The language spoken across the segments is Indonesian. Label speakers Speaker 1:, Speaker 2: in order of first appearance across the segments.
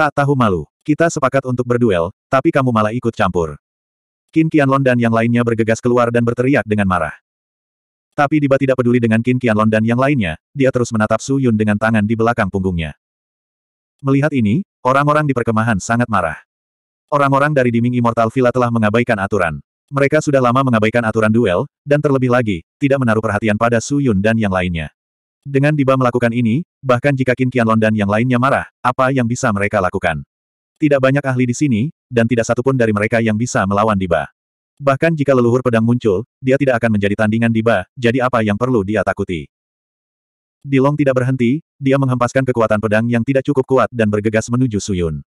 Speaker 1: Tak tahu malu. Kita sepakat untuk berduel, tapi kamu malah ikut campur. Qin Qianlong dan yang lainnya bergegas keluar dan berteriak dengan marah. Tapi Diba tidak peduli dengan Qin Qianlong dan yang lainnya, dia terus menatap Su Yun dengan tangan di belakang punggungnya. Melihat ini, orang-orang di perkemahan sangat marah. Orang-orang dari Diming Immortal Villa telah mengabaikan aturan. Mereka sudah lama mengabaikan aturan duel, dan terlebih lagi, tidak menaruh perhatian pada Su Yun dan yang lainnya. Dengan Diba melakukan ini, bahkan jika Qin Qianlong dan yang lainnya marah, apa yang bisa mereka lakukan? Tidak banyak ahli di sini, dan tidak satupun dari mereka yang bisa melawan Diba. Bahkan jika leluhur pedang muncul, dia tidak akan menjadi tandingan Diba, jadi apa yang perlu dia takuti? Di Long tidak berhenti, dia menghempaskan kekuatan pedang yang tidak cukup kuat dan bergegas menuju Suyun.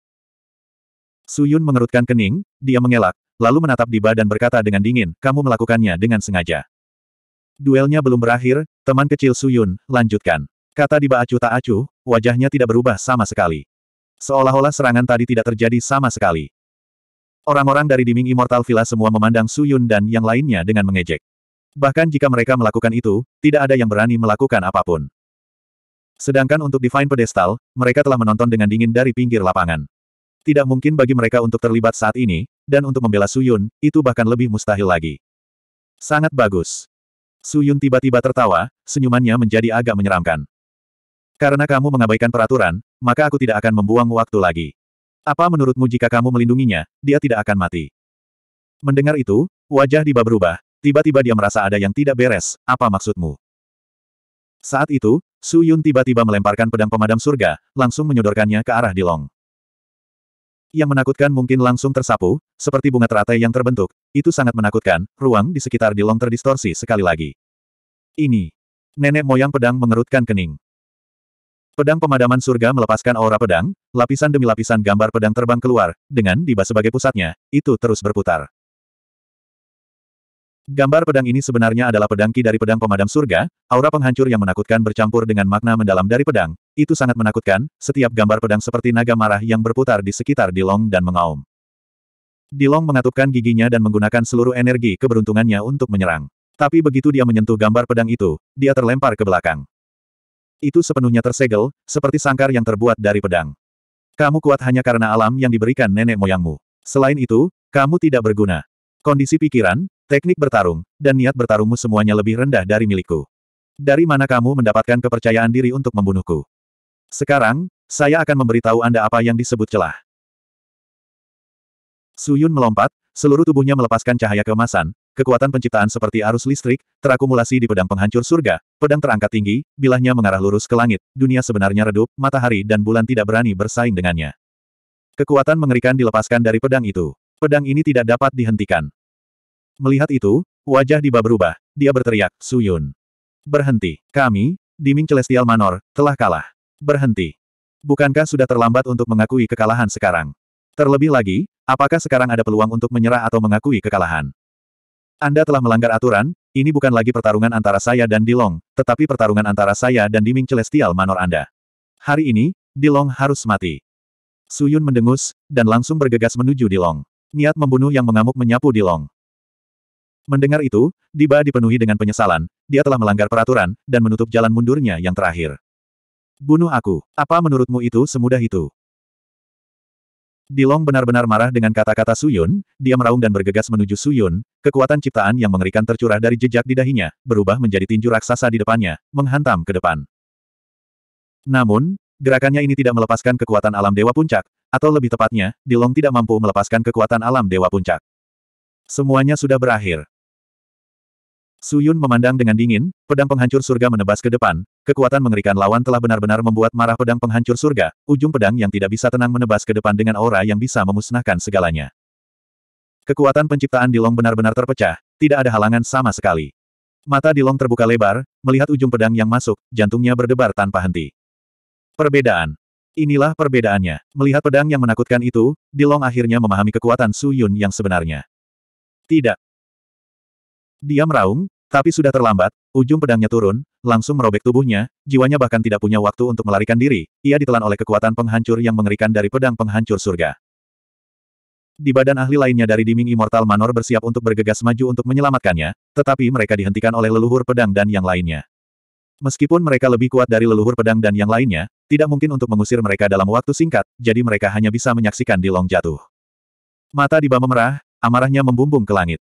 Speaker 1: Suyun mengerutkan kening, dia mengelak, lalu menatap Diba dan berkata dengan dingin, kamu melakukannya dengan sengaja. Duelnya belum berakhir, teman kecil Suyun, lanjutkan. Kata Diba Acu tak acuh, wajahnya tidak berubah sama sekali. Seolah-olah serangan tadi tidak terjadi sama sekali. Orang-orang dari Diming Immortal Villa semua memandang Suyun dan yang lainnya dengan mengejek. Bahkan jika mereka melakukan itu, tidak ada yang berani melakukan apapun. Sedangkan untuk Divine Pedestal, mereka telah menonton dengan dingin dari pinggir lapangan. Tidak mungkin bagi mereka untuk terlibat saat ini, dan untuk membela Suyun, itu bahkan lebih mustahil lagi. Sangat bagus. Su Yun tiba-tiba tertawa, senyumannya menjadi agak menyeramkan. Karena kamu mengabaikan peraturan, maka aku tidak akan membuang waktu lagi. Apa menurutmu jika kamu melindunginya, dia tidak akan mati? Mendengar itu, wajah Diba berubah, tiba-tiba dia merasa ada yang tidak beres, apa maksudmu? Saat itu, Su Yun tiba-tiba melemparkan pedang pemadam surga, langsung menyodorkannya ke arah Dilong yang menakutkan mungkin langsung tersapu, seperti bunga teratai yang terbentuk. Itu sangat menakutkan, ruang di sekitar di long terdistorsi sekali lagi. Ini. Nenek moyang pedang mengerutkan kening. Pedang pemadaman surga melepaskan aura pedang, lapisan demi lapisan gambar pedang terbang keluar, dengan Diba sebagai pusatnya, itu terus berputar. Gambar pedang ini sebenarnya adalah pedang ki dari pedang pemadam surga, aura penghancur yang menakutkan bercampur dengan makna mendalam dari pedang, itu sangat menakutkan, setiap gambar pedang seperti naga marah yang berputar di sekitar Dilong dan mengaum. Dilong mengatupkan giginya dan menggunakan seluruh energi keberuntungannya untuk menyerang. Tapi begitu dia menyentuh gambar pedang itu, dia terlempar ke belakang. Itu sepenuhnya tersegel, seperti sangkar yang terbuat dari pedang. Kamu kuat hanya karena alam yang diberikan nenek moyangmu. Selain itu, kamu tidak berguna. Kondisi pikiran, teknik bertarung, dan niat bertarungmu semuanya lebih rendah dari milikku. Dari mana kamu mendapatkan kepercayaan diri untuk membunuhku? Sekarang, saya akan memberitahu Anda apa yang disebut celah. Suyun melompat, seluruh tubuhnya melepaskan cahaya kemasan, kekuatan penciptaan seperti arus listrik, terakumulasi di pedang penghancur surga, pedang terangkat tinggi, bilahnya mengarah lurus ke langit, dunia sebenarnya redup, matahari dan bulan tidak berani bersaing dengannya. Kekuatan mengerikan dilepaskan dari pedang itu. Pedang ini tidak dapat dihentikan. Melihat itu, wajah Diba berubah, dia berteriak, Suyun. Berhenti, kami, Diming Celestial Manor, telah kalah. Berhenti. Bukankah sudah terlambat untuk mengakui kekalahan sekarang? Terlebih lagi, apakah sekarang ada peluang untuk menyerah atau mengakui kekalahan? Anda telah melanggar aturan, ini bukan lagi pertarungan antara saya dan Dilong, tetapi pertarungan antara saya dan Diming Celestial Manor Anda. Hari ini, Dilong harus mati. Suyun mendengus, dan langsung bergegas menuju Dilong. Niat membunuh yang mengamuk menyapu Dilong. Mendengar itu, Diba dipenuhi dengan penyesalan, dia telah melanggar peraturan, dan menutup jalan mundurnya yang terakhir. Bunuh aku. Apa menurutmu itu semudah itu? Dilong benar-benar marah dengan kata-kata Suyun, dia meraung dan bergegas menuju Suyun, kekuatan ciptaan yang mengerikan tercurah dari jejak di dahinya, berubah menjadi tinju raksasa di depannya, menghantam ke depan. Namun, gerakannya ini tidak melepaskan kekuatan alam Dewa Puncak, atau lebih tepatnya, Dilong tidak mampu melepaskan kekuatan alam Dewa Puncak. Semuanya sudah berakhir. Su Yun memandang dengan dingin, pedang penghancur surga menebas ke depan, kekuatan mengerikan lawan telah benar-benar membuat marah pedang penghancur surga, ujung pedang yang tidak bisa tenang menebas ke depan dengan aura yang bisa memusnahkan segalanya. Kekuatan penciptaan Di Long benar-benar terpecah, tidak ada halangan sama sekali. Mata Di Long terbuka lebar, melihat ujung pedang yang masuk, jantungnya berdebar tanpa henti. Perbedaan. Inilah perbedaannya. Melihat pedang yang menakutkan itu, Di Long akhirnya memahami kekuatan Su Yun yang sebenarnya. Tidak, dia meraung, tapi sudah terlambat, ujung pedangnya turun, langsung merobek tubuhnya, jiwanya bahkan tidak punya waktu untuk melarikan diri, ia ditelan oleh kekuatan penghancur yang mengerikan dari pedang penghancur surga. Di badan ahli lainnya dari Diming Immortal Manor bersiap untuk bergegas maju untuk menyelamatkannya, tetapi mereka dihentikan oleh leluhur pedang dan yang lainnya. Meskipun mereka lebih kuat dari leluhur pedang dan yang lainnya, tidak mungkin untuk mengusir mereka dalam waktu singkat, jadi mereka hanya bisa menyaksikan Dilong jatuh. Mata di bawah memerah, amarahnya membumbung ke langit.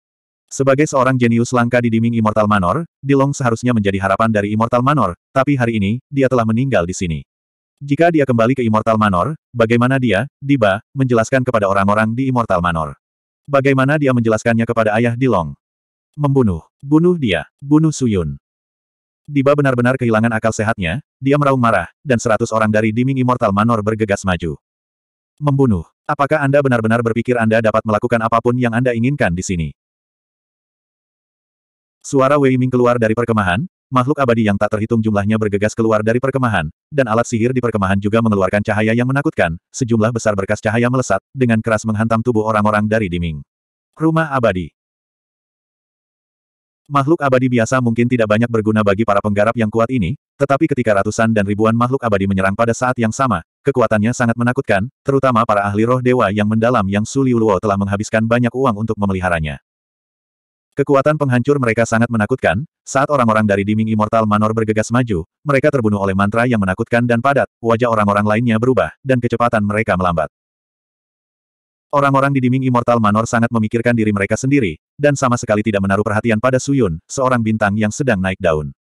Speaker 1: Sebagai seorang jenius langka di Diming Immortal Manor, Dilong seharusnya menjadi harapan dari Immortal Manor, tapi hari ini, dia telah meninggal di sini. Jika dia kembali ke Immortal Manor, bagaimana dia, Diba, menjelaskan kepada orang-orang di Immortal Manor? Bagaimana dia menjelaskannya kepada ayah Dilong? Membunuh. Bunuh dia. Bunuh Suyun. Diba benar-benar kehilangan akal sehatnya, dia meraung marah, dan seratus orang dari Diming Immortal Manor bergegas maju. Membunuh. Apakah Anda benar-benar berpikir Anda dapat melakukan apapun yang Anda inginkan di sini? Suara Wei Ming keluar dari perkemahan, makhluk abadi yang tak terhitung jumlahnya bergegas keluar dari perkemahan, dan alat sihir di perkemahan juga mengeluarkan cahaya yang menakutkan, sejumlah besar berkas cahaya melesat, dengan keras menghantam tubuh orang-orang dari Diming. Rumah abadi Makhluk abadi biasa mungkin tidak banyak berguna bagi para penggarap yang kuat ini, tetapi ketika ratusan dan ribuan makhluk abadi menyerang pada saat yang sama, kekuatannya sangat menakutkan, terutama para ahli roh dewa yang mendalam yang Su Luo telah menghabiskan banyak uang untuk memeliharanya. Kekuatan penghancur mereka sangat menakutkan, saat orang-orang dari Diming Immortal Manor bergegas maju, mereka terbunuh oleh mantra yang menakutkan dan padat, wajah orang-orang lainnya berubah, dan kecepatan mereka melambat. Orang-orang di Diming Immortal Manor sangat memikirkan diri mereka sendiri, dan sama sekali tidak menaruh perhatian pada Suyun, seorang bintang yang sedang naik daun.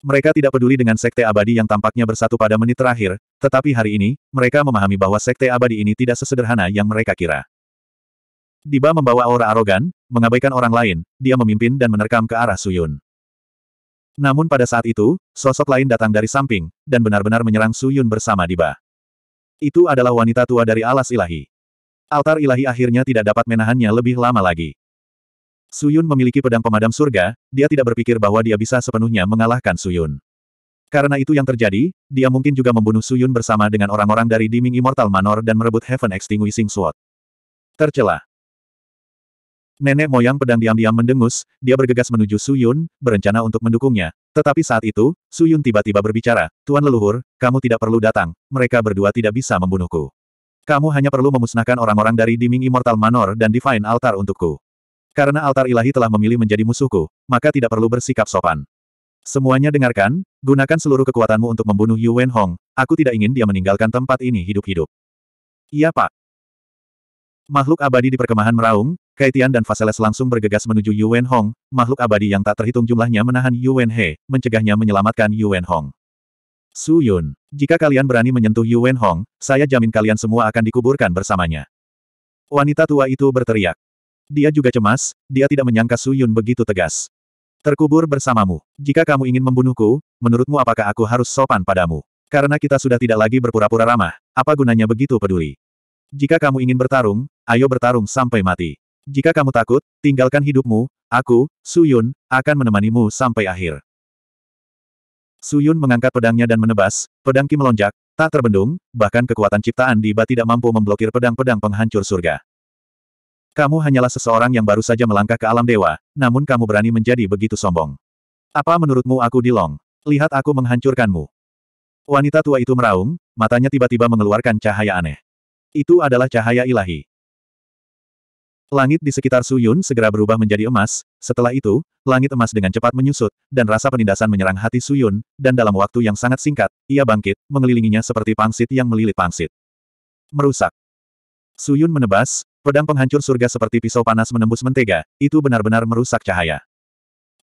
Speaker 1: Mereka tidak peduli dengan Sekte Abadi yang tampaknya bersatu pada menit terakhir, tetapi hari ini, mereka memahami bahwa Sekte Abadi ini tidak sesederhana yang mereka kira. Diba membawa aura arogan, mengabaikan orang lain, dia memimpin dan menerkam ke arah Suyun. Namun pada saat itu, sosok lain datang dari samping, dan benar-benar menyerang Suyun bersama Diba. Itu adalah wanita tua dari alas ilahi. Altar ilahi akhirnya tidak dapat menahannya lebih lama lagi. Suyun memiliki pedang pemadam surga, dia tidak berpikir bahwa dia bisa sepenuhnya mengalahkan Suyun. Karena itu yang terjadi, dia mungkin juga membunuh Suyun bersama dengan orang-orang dari Diming Immortal Manor dan merebut Heaven Extinguishing Sword. Tercela. Nenek moyang pedang diam-diam mendengus, dia bergegas menuju Su Yun, berencana untuk mendukungnya. Tetapi saat itu, Su Yun tiba-tiba berbicara, Tuan leluhur, kamu tidak perlu datang, mereka berdua tidak bisa membunuhku. Kamu hanya perlu memusnahkan orang-orang dari Diming Immortal Manor dan Divine Altar untukku. Karena altar ilahi telah memilih menjadi musuhku, maka tidak perlu bersikap sopan. Semuanya dengarkan, gunakan seluruh kekuatanmu untuk membunuh Yu Wen Hong, aku tidak ingin dia meninggalkan tempat ini hidup-hidup. Iya pak. Makhluk abadi di perkemahan meraung, Kaitian dan Faseles langsung bergegas menuju Yuan Hong, makhluk abadi yang tak terhitung jumlahnya menahan Yuan He, mencegahnya menyelamatkan Yuan Hong. Su Yun, jika kalian berani menyentuh Yuan Hong, saya jamin kalian semua akan dikuburkan bersamanya. Wanita tua itu berteriak. Dia juga cemas, dia tidak menyangka Su Yun begitu tegas. Terkubur bersamamu. Jika kamu ingin membunuhku, menurutmu apakah aku harus sopan padamu? Karena kita sudah tidak lagi berpura-pura ramah, apa gunanya begitu peduli? Jika kamu ingin bertarung, ayo bertarung sampai mati. Jika kamu takut, tinggalkan hidupmu, aku, Su Yun, akan menemanimu sampai akhir. Su Yun mengangkat pedangnya dan menebas, pedang Ki melonjak, tak terbendung, bahkan kekuatan ciptaan Diba tidak mampu memblokir pedang-pedang penghancur surga. Kamu hanyalah seseorang yang baru saja melangkah ke alam dewa, namun kamu berani menjadi begitu sombong. Apa menurutmu aku Dilong? Lihat aku menghancurkanmu. Wanita tua itu meraung, matanya tiba-tiba mengeluarkan cahaya aneh. Itu adalah cahaya ilahi. Langit di sekitar Suyun segera berubah menjadi emas, setelah itu, langit emas dengan cepat menyusut, dan rasa penindasan menyerang hati Suyun, dan dalam waktu yang sangat singkat, ia bangkit, mengelilinginya seperti pangsit yang melilit pangsit. Merusak. Suyun menebas, pedang penghancur surga seperti pisau panas menembus mentega, itu benar-benar merusak cahaya.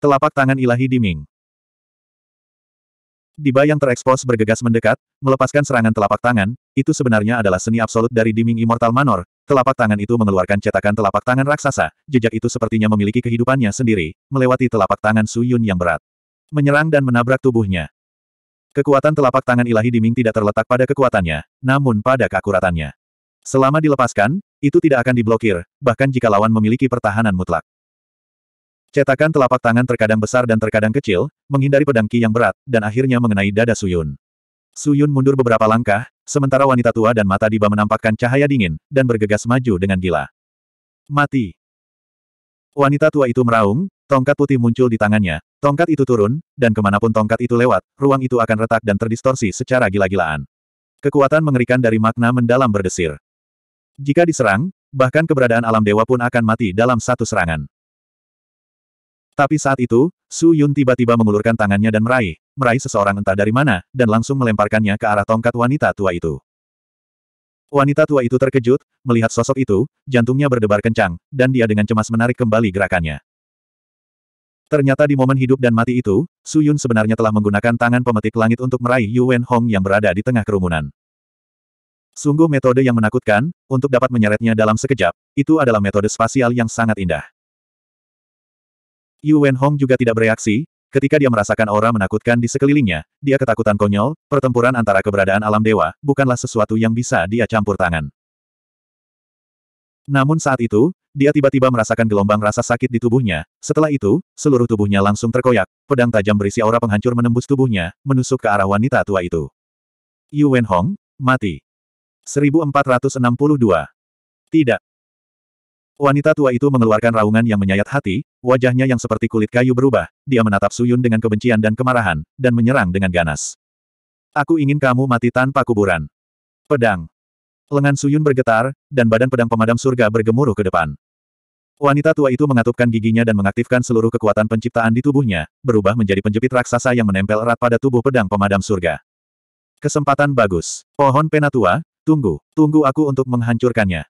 Speaker 1: Telapak tangan ilahi Di Ming, di bayang terekspos bergegas mendekat, melepaskan serangan telapak tangan, itu sebenarnya adalah seni absolut dari Diming Immortal Manor, telapak tangan itu mengeluarkan cetakan telapak tangan raksasa, jejak itu sepertinya memiliki kehidupannya sendiri, melewati telapak tangan Suyun yang berat. Menyerang dan menabrak tubuhnya. Kekuatan telapak tangan ilahi Diming tidak terletak pada kekuatannya, namun pada keakuratannya. Selama dilepaskan, itu tidak akan diblokir, bahkan jika lawan memiliki pertahanan mutlak. Cetakan telapak tangan terkadang besar dan terkadang kecil, menghindari pedang Ki yang berat, dan akhirnya mengenai dada Suyun. Su Yun mundur beberapa langkah, sementara wanita tua dan mata diba menampakkan cahaya dingin, dan bergegas maju dengan gila. Mati. Wanita tua itu meraung, tongkat putih muncul di tangannya, tongkat itu turun, dan kemanapun tongkat itu lewat, ruang itu akan retak dan terdistorsi secara gila-gilaan. Kekuatan mengerikan dari makna mendalam berdesir. Jika diserang, bahkan keberadaan alam dewa pun akan mati dalam satu serangan. Tapi saat itu, Su Yun tiba-tiba mengulurkan tangannya dan meraih, meraih seseorang entah dari mana, dan langsung melemparkannya ke arah tongkat wanita tua itu. Wanita tua itu terkejut, melihat sosok itu, jantungnya berdebar kencang, dan dia dengan cemas menarik kembali gerakannya. Ternyata di momen hidup dan mati itu, Su Yun sebenarnya telah menggunakan tangan pemetik langit untuk meraih Yuan Hong yang berada di tengah kerumunan. Sungguh metode yang menakutkan, untuk dapat menyeretnya dalam sekejap, itu adalah metode spasial yang sangat indah. Yu Hong juga tidak bereaksi, ketika dia merasakan aura menakutkan di sekelilingnya, dia ketakutan konyol, pertempuran antara keberadaan alam dewa, bukanlah sesuatu yang bisa dia campur tangan. Namun saat itu, dia tiba-tiba merasakan gelombang rasa sakit di tubuhnya. Setelah itu, seluruh tubuhnya langsung terkoyak, pedang tajam berisi aura penghancur menembus tubuhnya, menusuk ke arah wanita tua itu. Yu Hong, mati. 1462. Tidak. Wanita tua itu mengeluarkan raungan yang menyayat hati, wajahnya yang seperti kulit kayu berubah, dia menatap Suyun dengan kebencian dan kemarahan, dan menyerang dengan ganas. Aku ingin kamu mati tanpa kuburan. Pedang. Lengan Suyun bergetar, dan badan pedang pemadam surga bergemuruh ke depan. Wanita tua itu mengatupkan giginya dan mengaktifkan seluruh kekuatan penciptaan di tubuhnya, berubah menjadi penjepit raksasa yang menempel erat pada tubuh pedang pemadam surga. Kesempatan bagus. Pohon penatua, tunggu, tunggu aku untuk menghancurkannya.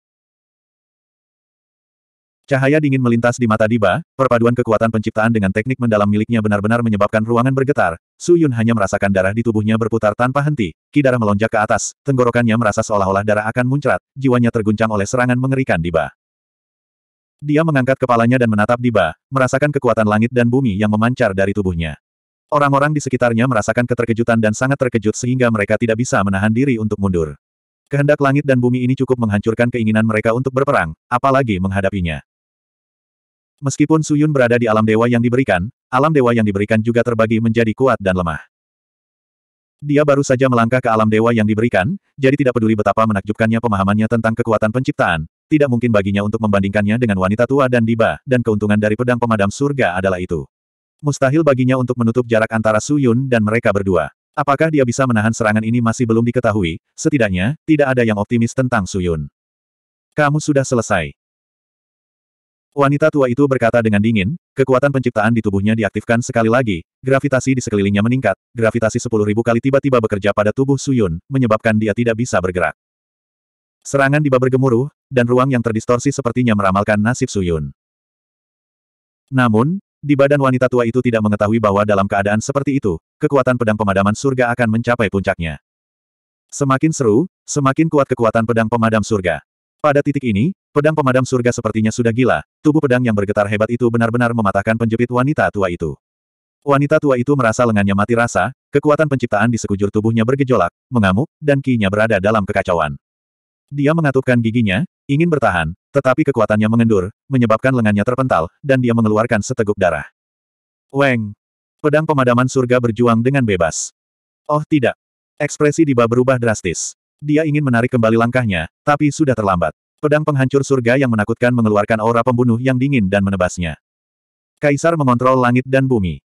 Speaker 1: Cahaya dingin melintas di mata Diba, perpaduan kekuatan penciptaan dengan teknik mendalam miliknya benar-benar menyebabkan ruangan bergetar. Su Yun hanya merasakan darah di tubuhnya berputar tanpa henti. Ki darah melonjak ke atas, tenggorokannya merasa seolah-olah darah akan muncrat, jiwanya terguncang oleh serangan mengerikan Diba. Dia mengangkat kepalanya dan menatap Diba, merasakan kekuatan langit dan bumi yang memancar dari tubuhnya. Orang-orang di sekitarnya merasakan keterkejutan dan sangat terkejut sehingga mereka tidak bisa menahan diri untuk mundur. Kehendak langit dan bumi ini cukup menghancurkan keinginan mereka untuk berperang, apalagi menghadapinya. Meskipun Suyun berada di alam dewa yang diberikan, alam dewa yang diberikan juga terbagi menjadi kuat dan lemah. Dia baru saja melangkah ke alam dewa yang diberikan, jadi tidak peduli betapa menakjubkannya pemahamannya tentang kekuatan penciptaan, tidak mungkin baginya untuk membandingkannya dengan wanita tua dan diba, dan keuntungan dari pedang pemadam surga adalah itu. Mustahil baginya untuk menutup jarak antara Suyun dan mereka berdua. Apakah dia bisa menahan serangan ini masih belum diketahui, setidaknya, tidak ada yang optimis tentang Suyun. Kamu sudah selesai. Wanita tua itu berkata dengan dingin, kekuatan penciptaan di tubuhnya diaktifkan sekali lagi, gravitasi di sekelilingnya meningkat, gravitasi sepuluh ribu kali tiba-tiba bekerja pada tubuh Suyun, menyebabkan dia tidak bisa bergerak. Serangan tiba bergemuruh, dan ruang yang terdistorsi sepertinya meramalkan nasib Suyun. Namun, di badan wanita tua itu tidak mengetahui bahwa dalam keadaan seperti itu, kekuatan pedang pemadaman surga akan mencapai puncaknya. Semakin seru, semakin kuat kekuatan pedang pemadam surga. Pada titik ini, Pedang pemadam surga sepertinya sudah gila, tubuh pedang yang bergetar hebat itu benar-benar mematahkan penjepit wanita tua itu. Wanita tua itu merasa lengannya mati rasa, kekuatan penciptaan di sekujur tubuhnya bergejolak, mengamuk, dan kinya berada dalam kekacauan. Dia mengatupkan giginya, ingin bertahan, tetapi kekuatannya mengendur, menyebabkan lengannya terpental, dan dia mengeluarkan seteguk darah. Weng! Pedang pemadaman surga berjuang dengan bebas. Oh tidak! Ekspresi Diba berubah drastis. Dia ingin menarik kembali langkahnya, tapi sudah terlambat. Pedang penghancur surga yang menakutkan mengeluarkan aura pembunuh yang dingin dan menebasnya. Kaisar mengontrol langit dan bumi.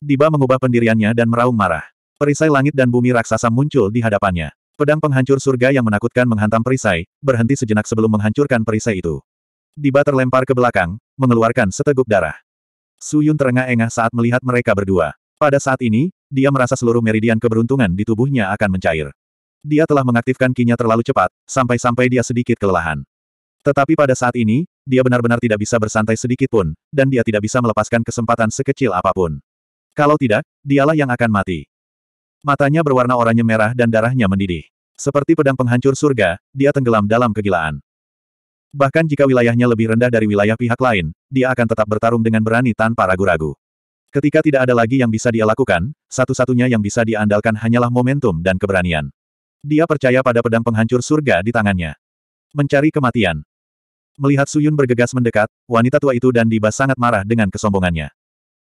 Speaker 1: Diba mengubah pendiriannya dan meraung marah. Perisai langit dan bumi raksasa muncul di hadapannya. Pedang penghancur surga yang menakutkan menghantam perisai, berhenti sejenak sebelum menghancurkan perisai itu. Diba terlempar ke belakang, mengeluarkan seteguk darah. Suyun terengah-engah saat melihat mereka berdua. Pada saat ini, dia merasa seluruh meridian keberuntungan di tubuhnya akan mencair. Dia telah mengaktifkan kinya terlalu cepat, sampai-sampai dia sedikit kelelahan. Tetapi pada saat ini, dia benar-benar tidak bisa bersantai sedikit pun, dan dia tidak bisa melepaskan kesempatan sekecil apapun. Kalau tidak, dialah yang akan mati. Matanya berwarna oranye merah dan darahnya mendidih. Seperti pedang penghancur surga, dia tenggelam dalam kegilaan. Bahkan jika wilayahnya lebih rendah dari wilayah pihak lain, dia akan tetap bertarung dengan berani tanpa ragu-ragu. Ketika tidak ada lagi yang bisa dia lakukan, satu-satunya yang bisa diandalkan hanyalah momentum dan keberanian. Dia percaya pada pedang penghancur surga di tangannya. Mencari kematian. Melihat Suyun bergegas mendekat, wanita tua itu dan Diba sangat marah dengan kesombongannya.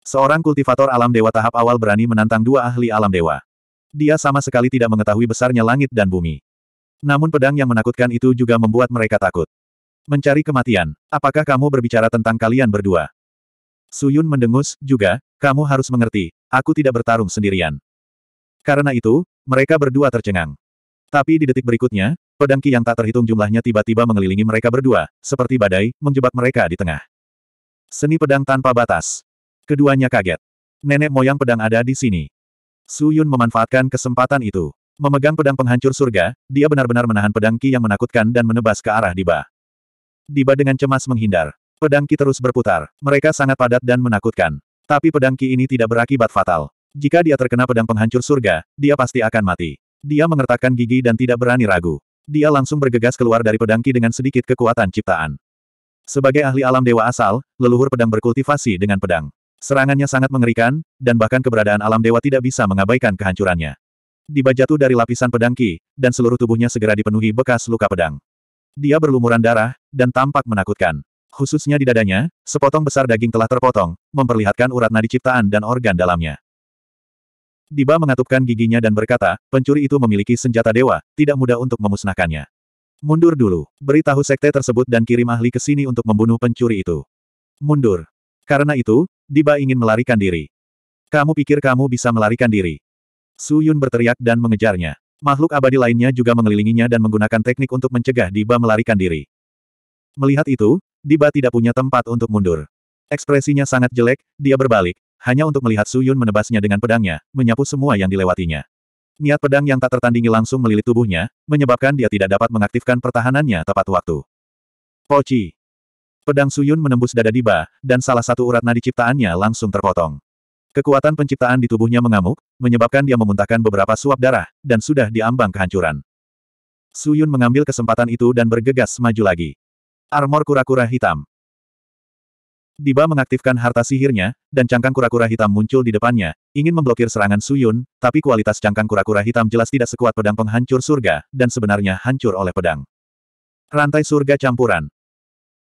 Speaker 1: Seorang kultivator alam dewa tahap awal berani menantang dua ahli alam dewa. Dia sama sekali tidak mengetahui besarnya langit dan bumi. Namun pedang yang menakutkan itu juga membuat mereka takut. Mencari kematian, apakah kamu berbicara tentang kalian berdua? Suyun mendengus, juga, kamu harus mengerti, aku tidak bertarung sendirian. Karena itu, mereka berdua tercengang. Tapi di detik berikutnya, pedang Ki yang tak terhitung jumlahnya tiba-tiba mengelilingi mereka berdua, seperti badai, menjebak mereka di tengah. Seni pedang tanpa batas. Keduanya kaget. Nenek moyang pedang ada di sini. Su Yun memanfaatkan kesempatan itu. Memegang pedang penghancur surga, dia benar-benar menahan pedang Ki yang menakutkan dan menebas ke arah Diba. Diba dengan cemas menghindar. Pedang Ki terus berputar. Mereka sangat padat dan menakutkan. Tapi pedang Ki ini tidak berakibat fatal. Jika dia terkena pedang penghancur surga, dia pasti akan mati. Dia mengertakkan gigi dan tidak berani ragu. Dia langsung bergegas keluar dari pedangki dengan sedikit kekuatan ciptaan. Sebagai ahli alam dewa asal, leluhur pedang berkultivasi dengan pedang. Serangannya sangat mengerikan, dan bahkan keberadaan alam dewa tidak bisa mengabaikan kehancurannya. Diba jatuh dari lapisan pedangki, dan seluruh tubuhnya segera dipenuhi bekas luka pedang. Dia berlumuran darah, dan tampak menakutkan. Khususnya di dadanya, sepotong besar daging telah terpotong, memperlihatkan urat nadi ciptaan dan organ dalamnya. Diba mengatupkan giginya dan berkata, pencuri itu memiliki senjata dewa, tidak mudah untuk memusnahkannya. Mundur dulu, beritahu sekte tersebut dan kirim ahli ke sini untuk membunuh pencuri itu. Mundur. Karena itu, Diba ingin melarikan diri. Kamu pikir kamu bisa melarikan diri? Su Yun berteriak dan mengejarnya. Makhluk abadi lainnya juga mengelilinginya dan menggunakan teknik untuk mencegah Diba melarikan diri. Melihat itu, Diba tidak punya tempat untuk mundur. Ekspresinya sangat jelek, dia berbalik, hanya untuk melihat Su Yun menebasnya dengan pedangnya, menyapu semua yang dilewatinya. Niat pedang yang tak tertandingi langsung melilit tubuhnya, menyebabkan dia tidak dapat mengaktifkan pertahanannya tepat waktu. Poci. Pedang Su Yun menembus dada Diba, dan salah satu urat nadi ciptaannya langsung terpotong. Kekuatan penciptaan di tubuhnya mengamuk, menyebabkan dia memuntahkan beberapa suap darah, dan sudah diambang kehancuran. Su Yun mengambil kesempatan itu dan bergegas maju lagi. Armor kura-kura hitam. Diba mengaktifkan harta sihirnya, dan cangkang kura-kura hitam muncul di depannya, ingin memblokir serangan Suyun, tapi kualitas cangkang kura-kura hitam jelas tidak sekuat pedang penghancur surga, dan sebenarnya hancur oleh pedang. Rantai surga campuran.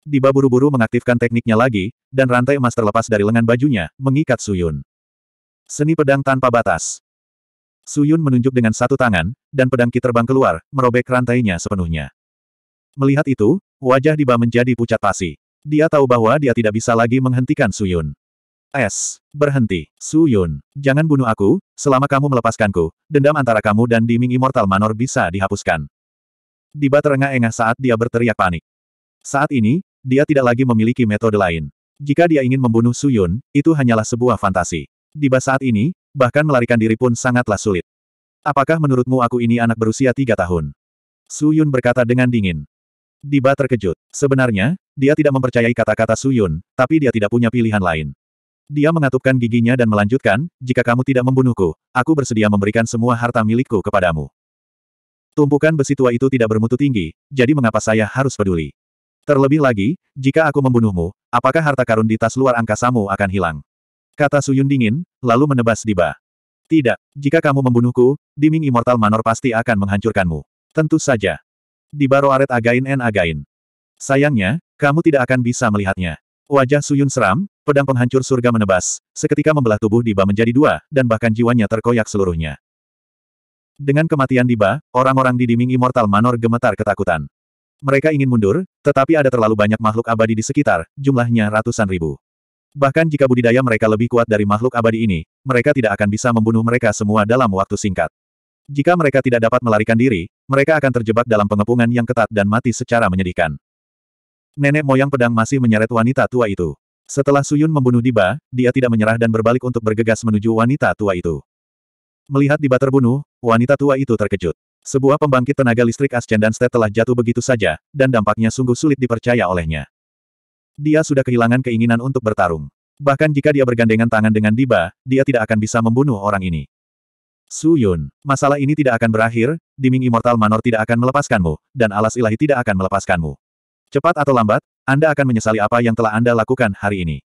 Speaker 1: Diba buru-buru mengaktifkan tekniknya lagi, dan rantai emas terlepas dari lengan bajunya, mengikat Suyun. Seni pedang tanpa batas. Suyun menunjuk dengan satu tangan, dan pedang ki terbang keluar, merobek rantainya sepenuhnya. Melihat itu, wajah Diba menjadi pucat pasi. Dia tahu bahwa dia tidak bisa lagi menghentikan Suyun. Es, Berhenti, Suyun. Jangan bunuh aku, selama kamu melepaskanku, dendam antara kamu dan Diming Immortal Manor bisa dihapuskan. Diba terengah-engah saat dia berteriak panik. Saat ini, dia tidak lagi memiliki metode lain. Jika dia ingin membunuh Suyun, itu hanyalah sebuah fantasi. Diba saat ini, bahkan melarikan diri pun sangatlah sulit. Apakah menurutmu aku ini anak berusia tiga tahun? Suyun berkata dengan dingin. Diba terkejut. Sebenarnya, dia tidak mempercayai kata-kata Suyun, tapi dia tidak punya pilihan lain. Dia mengatupkan giginya dan melanjutkan, jika kamu tidak membunuhku, aku bersedia memberikan semua harta milikku kepadamu. Tumpukan besi tua itu tidak bermutu tinggi, jadi mengapa saya harus peduli? Terlebih lagi, jika aku membunuhmu, apakah harta karun di tas luar angkasamu akan hilang? Kata Suyun dingin, lalu menebas Diba. Tidak, jika kamu membunuhku, Diming Immortal Manor pasti akan menghancurkanmu. Tentu saja. Di aret Again n Again. Sayangnya, kamu tidak akan bisa melihatnya. Wajah Suyun seram, pedang penghancur surga menebas, seketika membelah tubuh Diba menjadi dua, dan bahkan jiwanya terkoyak seluruhnya. Dengan kematian Diba, orang-orang di Diming Immortal Manor gemetar ketakutan. Mereka ingin mundur, tetapi ada terlalu banyak makhluk abadi di sekitar, jumlahnya ratusan ribu. Bahkan jika budidaya mereka lebih kuat dari makhluk abadi ini, mereka tidak akan bisa membunuh mereka semua dalam waktu singkat. Jika mereka tidak dapat melarikan diri, mereka akan terjebak dalam pengepungan yang ketat dan mati secara menyedihkan. Nenek moyang pedang masih menyeret wanita tua itu. Setelah Suyun membunuh Diba, dia tidak menyerah dan berbalik untuk bergegas menuju wanita tua itu. Melihat Diba terbunuh, wanita tua itu terkejut. Sebuah pembangkit tenaga listrik Ascendant State telah jatuh begitu saja, dan dampaknya sungguh sulit dipercaya olehnya. Dia sudah kehilangan keinginan untuk bertarung. Bahkan jika dia bergandengan tangan dengan Diba, dia tidak akan bisa membunuh orang ini. Su Yun, masalah ini tidak akan berakhir, Diming Immortal Manor tidak akan melepaskanmu, dan alas ilahi tidak akan melepaskanmu. Cepat atau lambat, Anda akan menyesali apa yang telah Anda lakukan hari ini.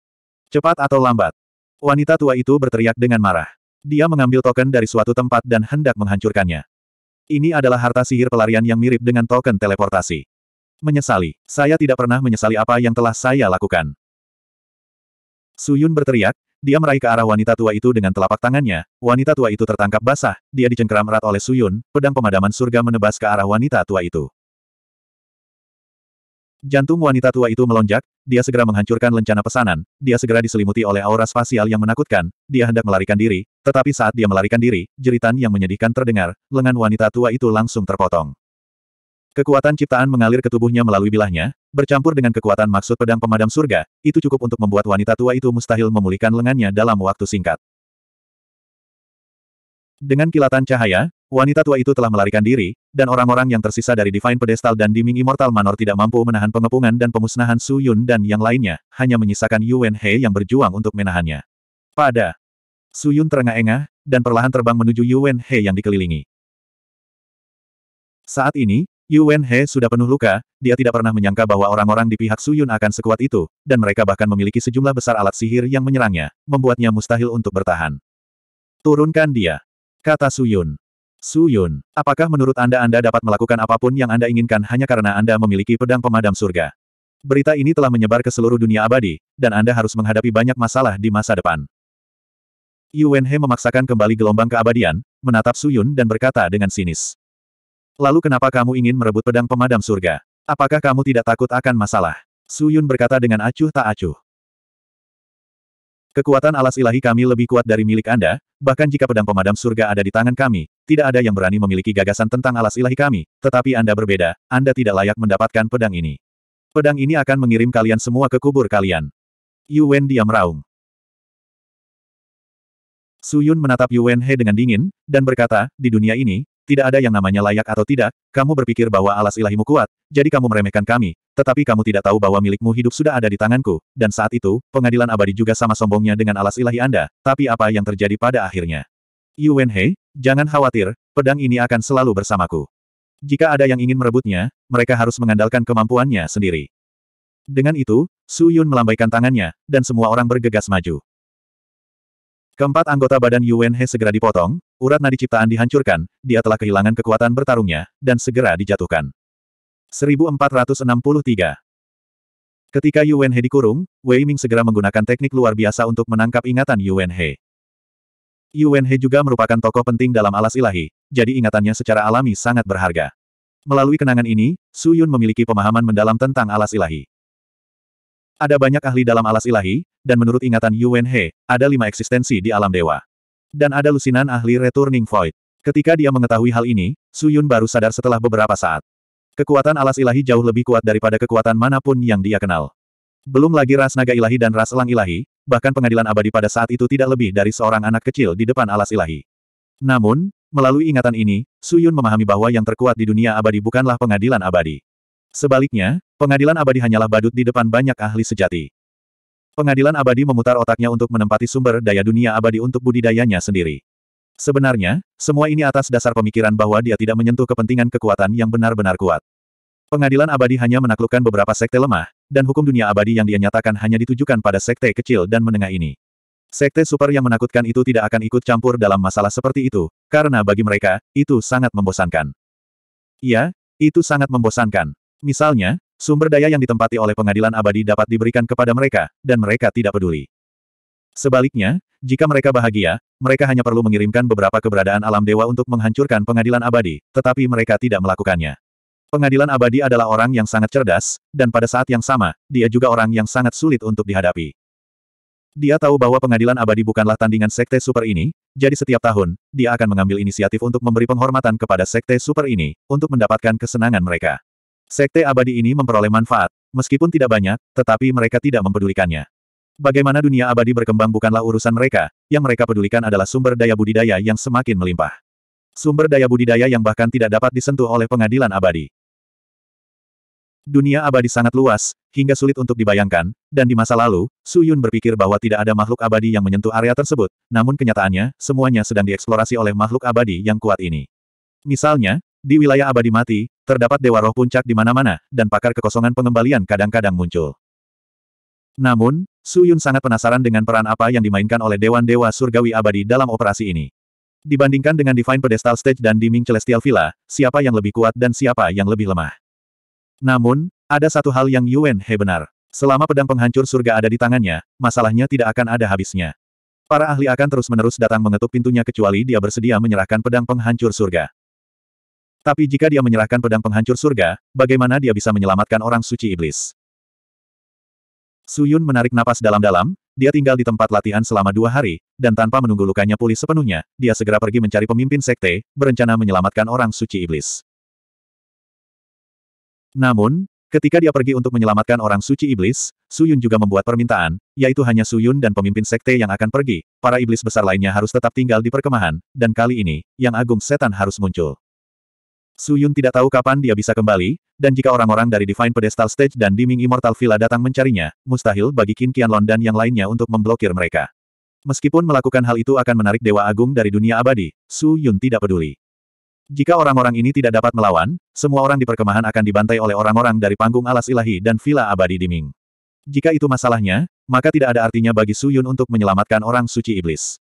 Speaker 1: Cepat atau lambat. Wanita tua itu berteriak dengan marah. Dia mengambil token dari suatu tempat dan hendak menghancurkannya. Ini adalah harta sihir pelarian yang mirip dengan token teleportasi. Menyesali, saya tidak pernah menyesali apa yang telah saya lakukan. Suyun berteriak, dia meraih ke arah wanita tua itu dengan telapak tangannya, wanita tua itu tertangkap basah, dia dicengkeram erat oleh Suyun, pedang pemadaman surga menebas ke arah wanita tua itu. Jantung wanita tua itu melonjak, dia segera menghancurkan lencana pesanan, dia segera diselimuti oleh aura spasial yang menakutkan, dia hendak melarikan diri, tetapi saat dia melarikan diri, jeritan yang menyedihkan terdengar, lengan wanita tua itu langsung terpotong. Kekuatan ciptaan mengalir ke tubuhnya melalui bilahnya, bercampur dengan kekuatan maksud pedang pemadam surga, itu cukup untuk membuat wanita tua itu mustahil memulihkan lengannya dalam waktu singkat. Dengan kilatan cahaya, wanita tua itu telah melarikan diri, dan orang-orang yang tersisa dari Divine Pedestal dan Diming Immortal Manor tidak mampu menahan pengepungan dan pemusnahan Su Yun dan yang lainnya, hanya menyisakan Yuan He yang berjuang untuk menahannya. Pada Su Yun terengah-engah, dan perlahan terbang menuju Yuan He yang dikelilingi. Saat ini, Yu Wenhe sudah penuh luka, dia tidak pernah menyangka bahwa orang-orang di pihak Suyun akan sekuat itu, dan mereka bahkan memiliki sejumlah besar alat sihir yang menyerangnya, membuatnya mustahil untuk bertahan. Turunkan dia, kata Suyun. Suyun, apakah menurut Anda Anda dapat melakukan apapun yang Anda inginkan hanya karena Anda memiliki pedang pemadam surga? Berita ini telah menyebar ke seluruh dunia abadi, dan Anda harus menghadapi banyak masalah di masa depan. Yu Wenhe memaksakan kembali gelombang keabadian, menatap Suyun dan berkata dengan sinis. Lalu kenapa kamu ingin merebut pedang pemadam surga? Apakah kamu tidak takut akan masalah? Su Yun berkata dengan acuh tak acuh. Kekuatan alas ilahi kami lebih kuat dari milik Anda, bahkan jika pedang pemadam surga ada di tangan kami, tidak ada yang berani memiliki gagasan tentang alas ilahi kami, tetapi Anda berbeda, Anda tidak layak mendapatkan pedang ini. Pedang ini akan mengirim kalian semua ke kubur kalian. Yuwen diam raung. Yun menatap Yuwen He dengan dingin, dan berkata, di dunia ini, tidak ada yang namanya layak atau tidak, kamu berpikir bahwa alas ilahimu kuat, jadi kamu meremehkan kami, tetapi kamu tidak tahu bahwa milikmu hidup sudah ada di tanganku, dan saat itu, pengadilan abadi juga sama sombongnya dengan alas ilahi Anda, tapi apa yang terjadi pada akhirnya? Yu He, jangan khawatir, pedang ini akan selalu bersamaku. Jika ada yang ingin merebutnya, mereka harus mengandalkan kemampuannya sendiri. Dengan itu, Su Yun melambaikan tangannya, dan semua orang bergegas maju. Keempat anggota badan Yuan He segera dipotong, urat nadi ciptaan dihancurkan, dia telah kehilangan kekuatan bertarungnya, dan segera dijatuhkan. 1463 Ketika Yuan He dikurung, Wei Ming segera menggunakan teknik luar biasa untuk menangkap ingatan Yuan He. Yuan He juga merupakan tokoh penting dalam alas ilahi, jadi ingatannya secara alami sangat berharga. Melalui kenangan ini, Su Yun memiliki pemahaman mendalam tentang alas ilahi. Ada banyak ahli dalam alas ilahi, dan menurut ingatan Yuan He, ada lima eksistensi di alam dewa dan ada lusinan ahli Returning Void. Ketika dia mengetahui hal ini, Su Yun baru sadar setelah beberapa saat. Kekuatan alas ilahi jauh lebih kuat daripada kekuatan manapun yang dia kenal. Belum lagi ras naga ilahi dan ras elang ilahi, bahkan pengadilan abadi pada saat itu tidak lebih dari seorang anak kecil di depan alas ilahi. Namun, melalui ingatan ini, Su Yun memahami bahwa yang terkuat di dunia abadi bukanlah pengadilan abadi. Sebaliknya, pengadilan abadi hanyalah badut di depan banyak ahli sejati. Pengadilan abadi memutar otaknya untuk menempati sumber daya dunia abadi untuk budidayanya sendiri. Sebenarnya, semua ini atas dasar pemikiran bahwa dia tidak menyentuh kepentingan kekuatan yang benar-benar kuat. Pengadilan abadi hanya menaklukkan beberapa sekte lemah, dan hukum dunia abadi yang dia nyatakan hanya ditujukan pada sekte kecil dan menengah ini. Sekte super yang menakutkan itu tidak akan ikut campur dalam masalah seperti itu, karena bagi mereka, itu sangat membosankan. Iya, itu sangat membosankan. Misalnya, Sumber daya yang ditempati oleh pengadilan abadi dapat diberikan kepada mereka, dan mereka tidak peduli. Sebaliknya, jika mereka bahagia, mereka hanya perlu mengirimkan beberapa keberadaan alam dewa untuk menghancurkan pengadilan abadi, tetapi mereka tidak melakukannya. Pengadilan abadi adalah orang yang sangat cerdas, dan pada saat yang sama, dia juga orang yang sangat sulit untuk dihadapi. Dia tahu bahwa pengadilan abadi bukanlah tandingan sekte super ini, jadi setiap tahun, dia akan mengambil inisiatif untuk memberi penghormatan kepada sekte super ini, untuk mendapatkan kesenangan mereka. Sekte abadi ini memperoleh manfaat, meskipun tidak banyak, tetapi mereka tidak mempedulikannya. Bagaimana dunia abadi berkembang bukanlah urusan mereka, yang mereka pedulikan adalah sumber daya budidaya yang semakin melimpah. Sumber daya budidaya yang bahkan tidak dapat disentuh oleh pengadilan abadi. Dunia abadi sangat luas, hingga sulit untuk dibayangkan, dan di masa lalu, Su Yun berpikir bahwa tidak ada makhluk abadi yang menyentuh area tersebut, namun kenyataannya, semuanya sedang dieksplorasi oleh makhluk abadi yang kuat ini. Misalnya, di wilayah abadi mati, Terdapat dewa roh puncak di mana-mana, dan pakar kekosongan pengembalian kadang-kadang muncul. Namun, Su Yun sangat penasaran dengan peran apa yang dimainkan oleh Dewan-Dewa Surgawi Abadi dalam operasi ini. Dibandingkan dengan Divine Pedestal Stage dan Diming Celestial Villa, siapa yang lebih kuat dan siapa yang lebih lemah. Namun, ada satu hal yang Yuan He benar. Selama pedang penghancur surga ada di tangannya, masalahnya tidak akan ada habisnya. Para ahli akan terus-menerus datang mengetuk pintunya kecuali dia bersedia menyerahkan pedang penghancur surga. Tapi jika dia menyerahkan pedang penghancur surga, bagaimana dia bisa menyelamatkan orang suci iblis? Su Yun menarik napas dalam-dalam, dia tinggal di tempat latihan selama dua hari, dan tanpa menunggu lukanya pulih sepenuhnya, dia segera pergi mencari pemimpin sekte, berencana menyelamatkan orang suci iblis. Namun, ketika dia pergi untuk menyelamatkan orang suci iblis, Su Yun juga membuat permintaan, yaitu hanya Su Yun dan pemimpin sekte yang akan pergi, para iblis besar lainnya harus tetap tinggal di perkemahan, dan kali ini, yang agung setan harus muncul. Su Yun tidak tahu kapan dia bisa kembali, dan jika orang-orang dari Divine Pedestal Stage dan Diming Immortal Villa datang mencarinya, mustahil bagi Qin Qianlong dan yang lainnya untuk memblokir mereka. Meskipun melakukan hal itu akan menarik Dewa Agung dari dunia abadi, Su Yun tidak peduli. Jika orang-orang ini tidak dapat melawan, semua orang di perkemahan akan dibantai oleh orang-orang dari panggung alas ilahi dan Villa Abadi Diming. Jika itu masalahnya, maka tidak ada artinya bagi Su Yun untuk menyelamatkan orang suci iblis.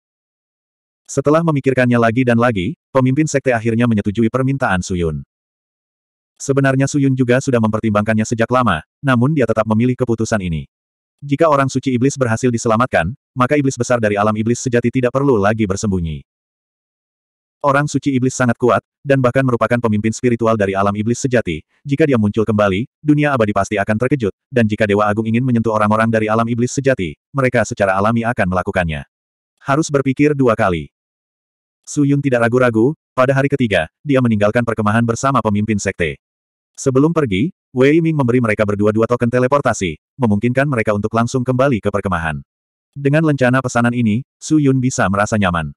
Speaker 1: Setelah memikirkannya lagi dan lagi, pemimpin sekte akhirnya menyetujui permintaan Suyun. Sebenarnya Suyun juga sudah mempertimbangkannya sejak lama, namun dia tetap memilih keputusan ini. Jika orang suci iblis berhasil diselamatkan, maka iblis besar dari alam iblis sejati tidak perlu lagi bersembunyi. Orang suci iblis sangat kuat, dan bahkan merupakan pemimpin spiritual dari alam iblis sejati. Jika dia muncul kembali, dunia abadi pasti akan terkejut, dan jika Dewa Agung ingin menyentuh orang-orang dari alam iblis sejati, mereka secara alami akan melakukannya. Harus berpikir dua kali. Su Yun tidak ragu-ragu, pada hari ketiga, dia meninggalkan perkemahan bersama pemimpin sekte. Sebelum pergi, Wei Ming memberi mereka berdua dua token teleportasi, memungkinkan mereka untuk langsung kembali ke perkemahan. Dengan lencana pesanan ini, Su Yun bisa merasa nyaman.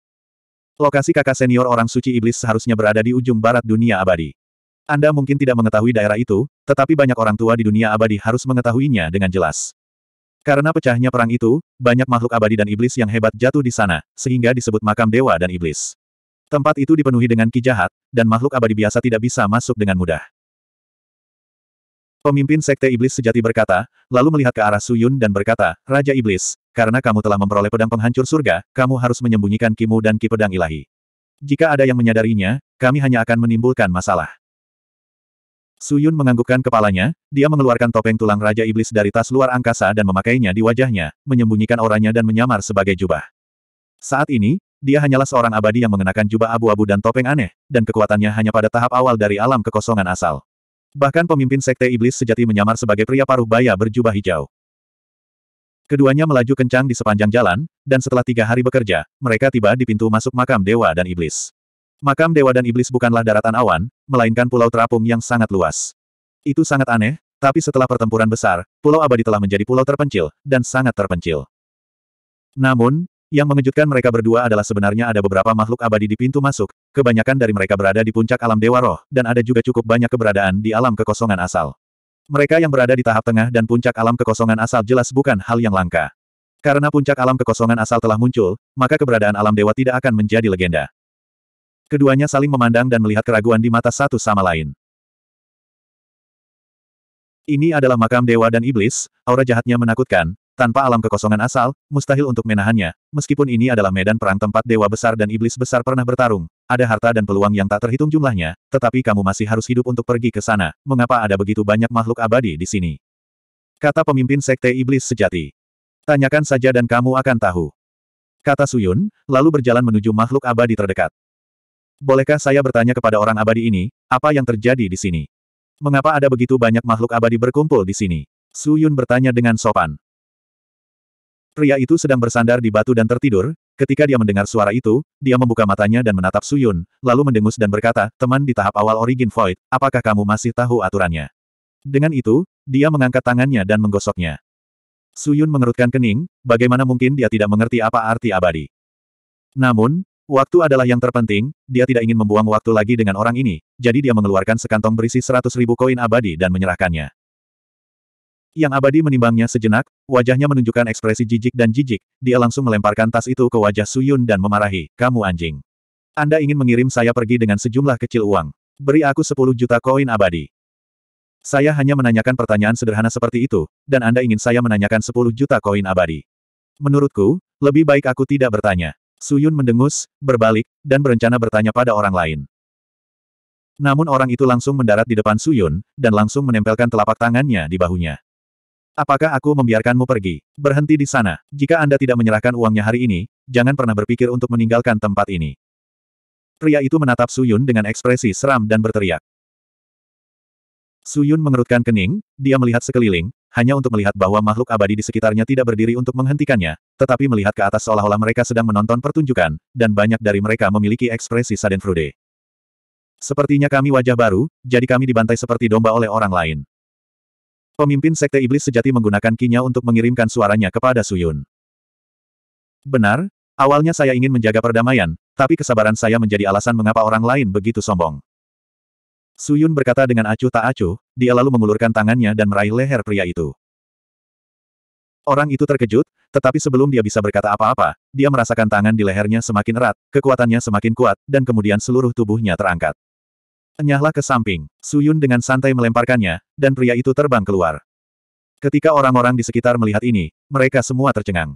Speaker 1: Lokasi kakak senior orang suci iblis seharusnya berada di ujung barat dunia abadi. Anda mungkin tidak mengetahui daerah itu, tetapi banyak orang tua di dunia abadi harus mengetahuinya dengan jelas. Karena pecahnya perang itu, banyak makhluk abadi dan iblis yang hebat jatuh di sana, sehingga disebut makam dewa dan iblis. Tempat itu dipenuhi dengan ki jahat, dan makhluk abadi biasa tidak bisa masuk dengan mudah. Pemimpin Sekte Iblis Sejati berkata, lalu melihat ke arah Suyun dan berkata, Raja Iblis, karena kamu telah memperoleh pedang penghancur surga, kamu harus menyembunyikan kimu dan ki pedang ilahi. Jika ada yang menyadarinya, kami hanya akan menimbulkan masalah. Suyun menganggukkan kepalanya, dia mengeluarkan topeng tulang Raja Iblis dari tas luar angkasa dan memakainya di wajahnya, menyembunyikan oranya dan menyamar sebagai jubah. Saat ini, dia hanyalah seorang abadi yang mengenakan jubah abu-abu dan topeng aneh, dan kekuatannya hanya pada tahap awal dari alam kekosongan asal. Bahkan pemimpin sekte iblis sejati menyamar sebagai pria paruh baya berjubah hijau. Keduanya melaju kencang di sepanjang jalan, dan setelah tiga hari bekerja, mereka tiba di pintu masuk makam dewa dan iblis. Makam dewa dan iblis bukanlah daratan awan, melainkan pulau terapung yang sangat luas. Itu sangat aneh, tapi setelah pertempuran besar, pulau abadi telah menjadi pulau terpencil, dan sangat terpencil. Namun, yang mengejutkan mereka berdua adalah sebenarnya ada beberapa makhluk abadi di pintu masuk, kebanyakan dari mereka berada di puncak alam dewa roh, dan ada juga cukup banyak keberadaan di alam kekosongan asal. Mereka yang berada di tahap tengah dan puncak alam kekosongan asal jelas bukan hal yang langka. Karena puncak alam kekosongan asal telah muncul, maka keberadaan alam dewa tidak akan menjadi legenda. Keduanya saling memandang dan melihat keraguan di mata satu sama lain. Ini adalah makam dewa dan iblis, aura jahatnya menakutkan, tanpa alam kekosongan asal, mustahil untuk menahannya, meskipun ini adalah medan perang tempat dewa besar dan iblis besar pernah bertarung. Ada harta dan peluang yang tak terhitung jumlahnya, tetapi kamu masih harus hidup untuk pergi ke sana. Mengapa ada begitu banyak makhluk abadi di sini? Kata pemimpin sekte iblis sejati. Tanyakan saja dan kamu akan tahu. Kata Suyun, lalu berjalan menuju makhluk abadi terdekat. Bolehkah saya bertanya kepada orang abadi ini, apa yang terjadi di sini? Mengapa ada begitu banyak makhluk abadi berkumpul di sini? Suyun bertanya dengan sopan. Pria itu sedang bersandar di batu dan tertidur, ketika dia mendengar suara itu, dia membuka matanya dan menatap Suyun, lalu mendengus dan berkata, teman di tahap awal Origin Void, apakah kamu masih tahu aturannya? Dengan itu, dia mengangkat tangannya dan menggosoknya. Suyun mengerutkan kening, bagaimana mungkin dia tidak mengerti apa arti abadi. Namun, waktu adalah yang terpenting, dia tidak ingin membuang waktu lagi dengan orang ini, jadi dia mengeluarkan sekantong berisi seratus ribu koin abadi dan menyerahkannya. Yang abadi menimbangnya sejenak, wajahnya menunjukkan ekspresi jijik dan jijik, dia langsung melemparkan tas itu ke wajah Suyun dan memarahi, kamu anjing. Anda ingin mengirim saya pergi dengan sejumlah kecil uang. Beri aku 10 juta koin abadi. Saya hanya menanyakan pertanyaan sederhana seperti itu, dan Anda ingin saya menanyakan 10 juta koin abadi. Menurutku, lebih baik aku tidak bertanya. Suyun mendengus, berbalik, dan berencana bertanya pada orang lain. Namun orang itu langsung mendarat di depan Suyun, dan langsung menempelkan telapak tangannya di bahunya. Apakah aku membiarkanmu pergi? Berhenti di sana. Jika Anda tidak menyerahkan uangnya hari ini, jangan pernah berpikir untuk meninggalkan tempat ini. Pria itu menatap Suyun dengan ekspresi seram dan berteriak. Suyun mengerutkan kening, dia melihat sekeliling, hanya untuk melihat bahwa makhluk abadi di sekitarnya tidak berdiri untuk menghentikannya, tetapi melihat ke atas seolah-olah mereka sedang menonton pertunjukan, dan banyak dari mereka memiliki ekspresi sadenfrude. Sepertinya kami wajah baru, jadi kami dibantai seperti domba oleh orang lain. Pemimpin Sekte Iblis Sejati menggunakan kinya untuk mengirimkan suaranya kepada Suyun. Benar, awalnya saya ingin menjaga perdamaian, tapi kesabaran saya menjadi alasan mengapa orang lain begitu sombong. Suyun berkata dengan acuh tak acuh, dia lalu mengulurkan tangannya dan meraih leher pria itu. Orang itu terkejut, tetapi sebelum dia bisa berkata apa-apa, dia merasakan tangan di lehernya semakin erat, kekuatannya semakin kuat, dan kemudian seluruh tubuhnya terangkat. Enyahlah ke samping. Suyun dengan santai melemparkannya, dan pria itu terbang keluar. Ketika orang-orang di sekitar melihat ini, mereka semua tercengang.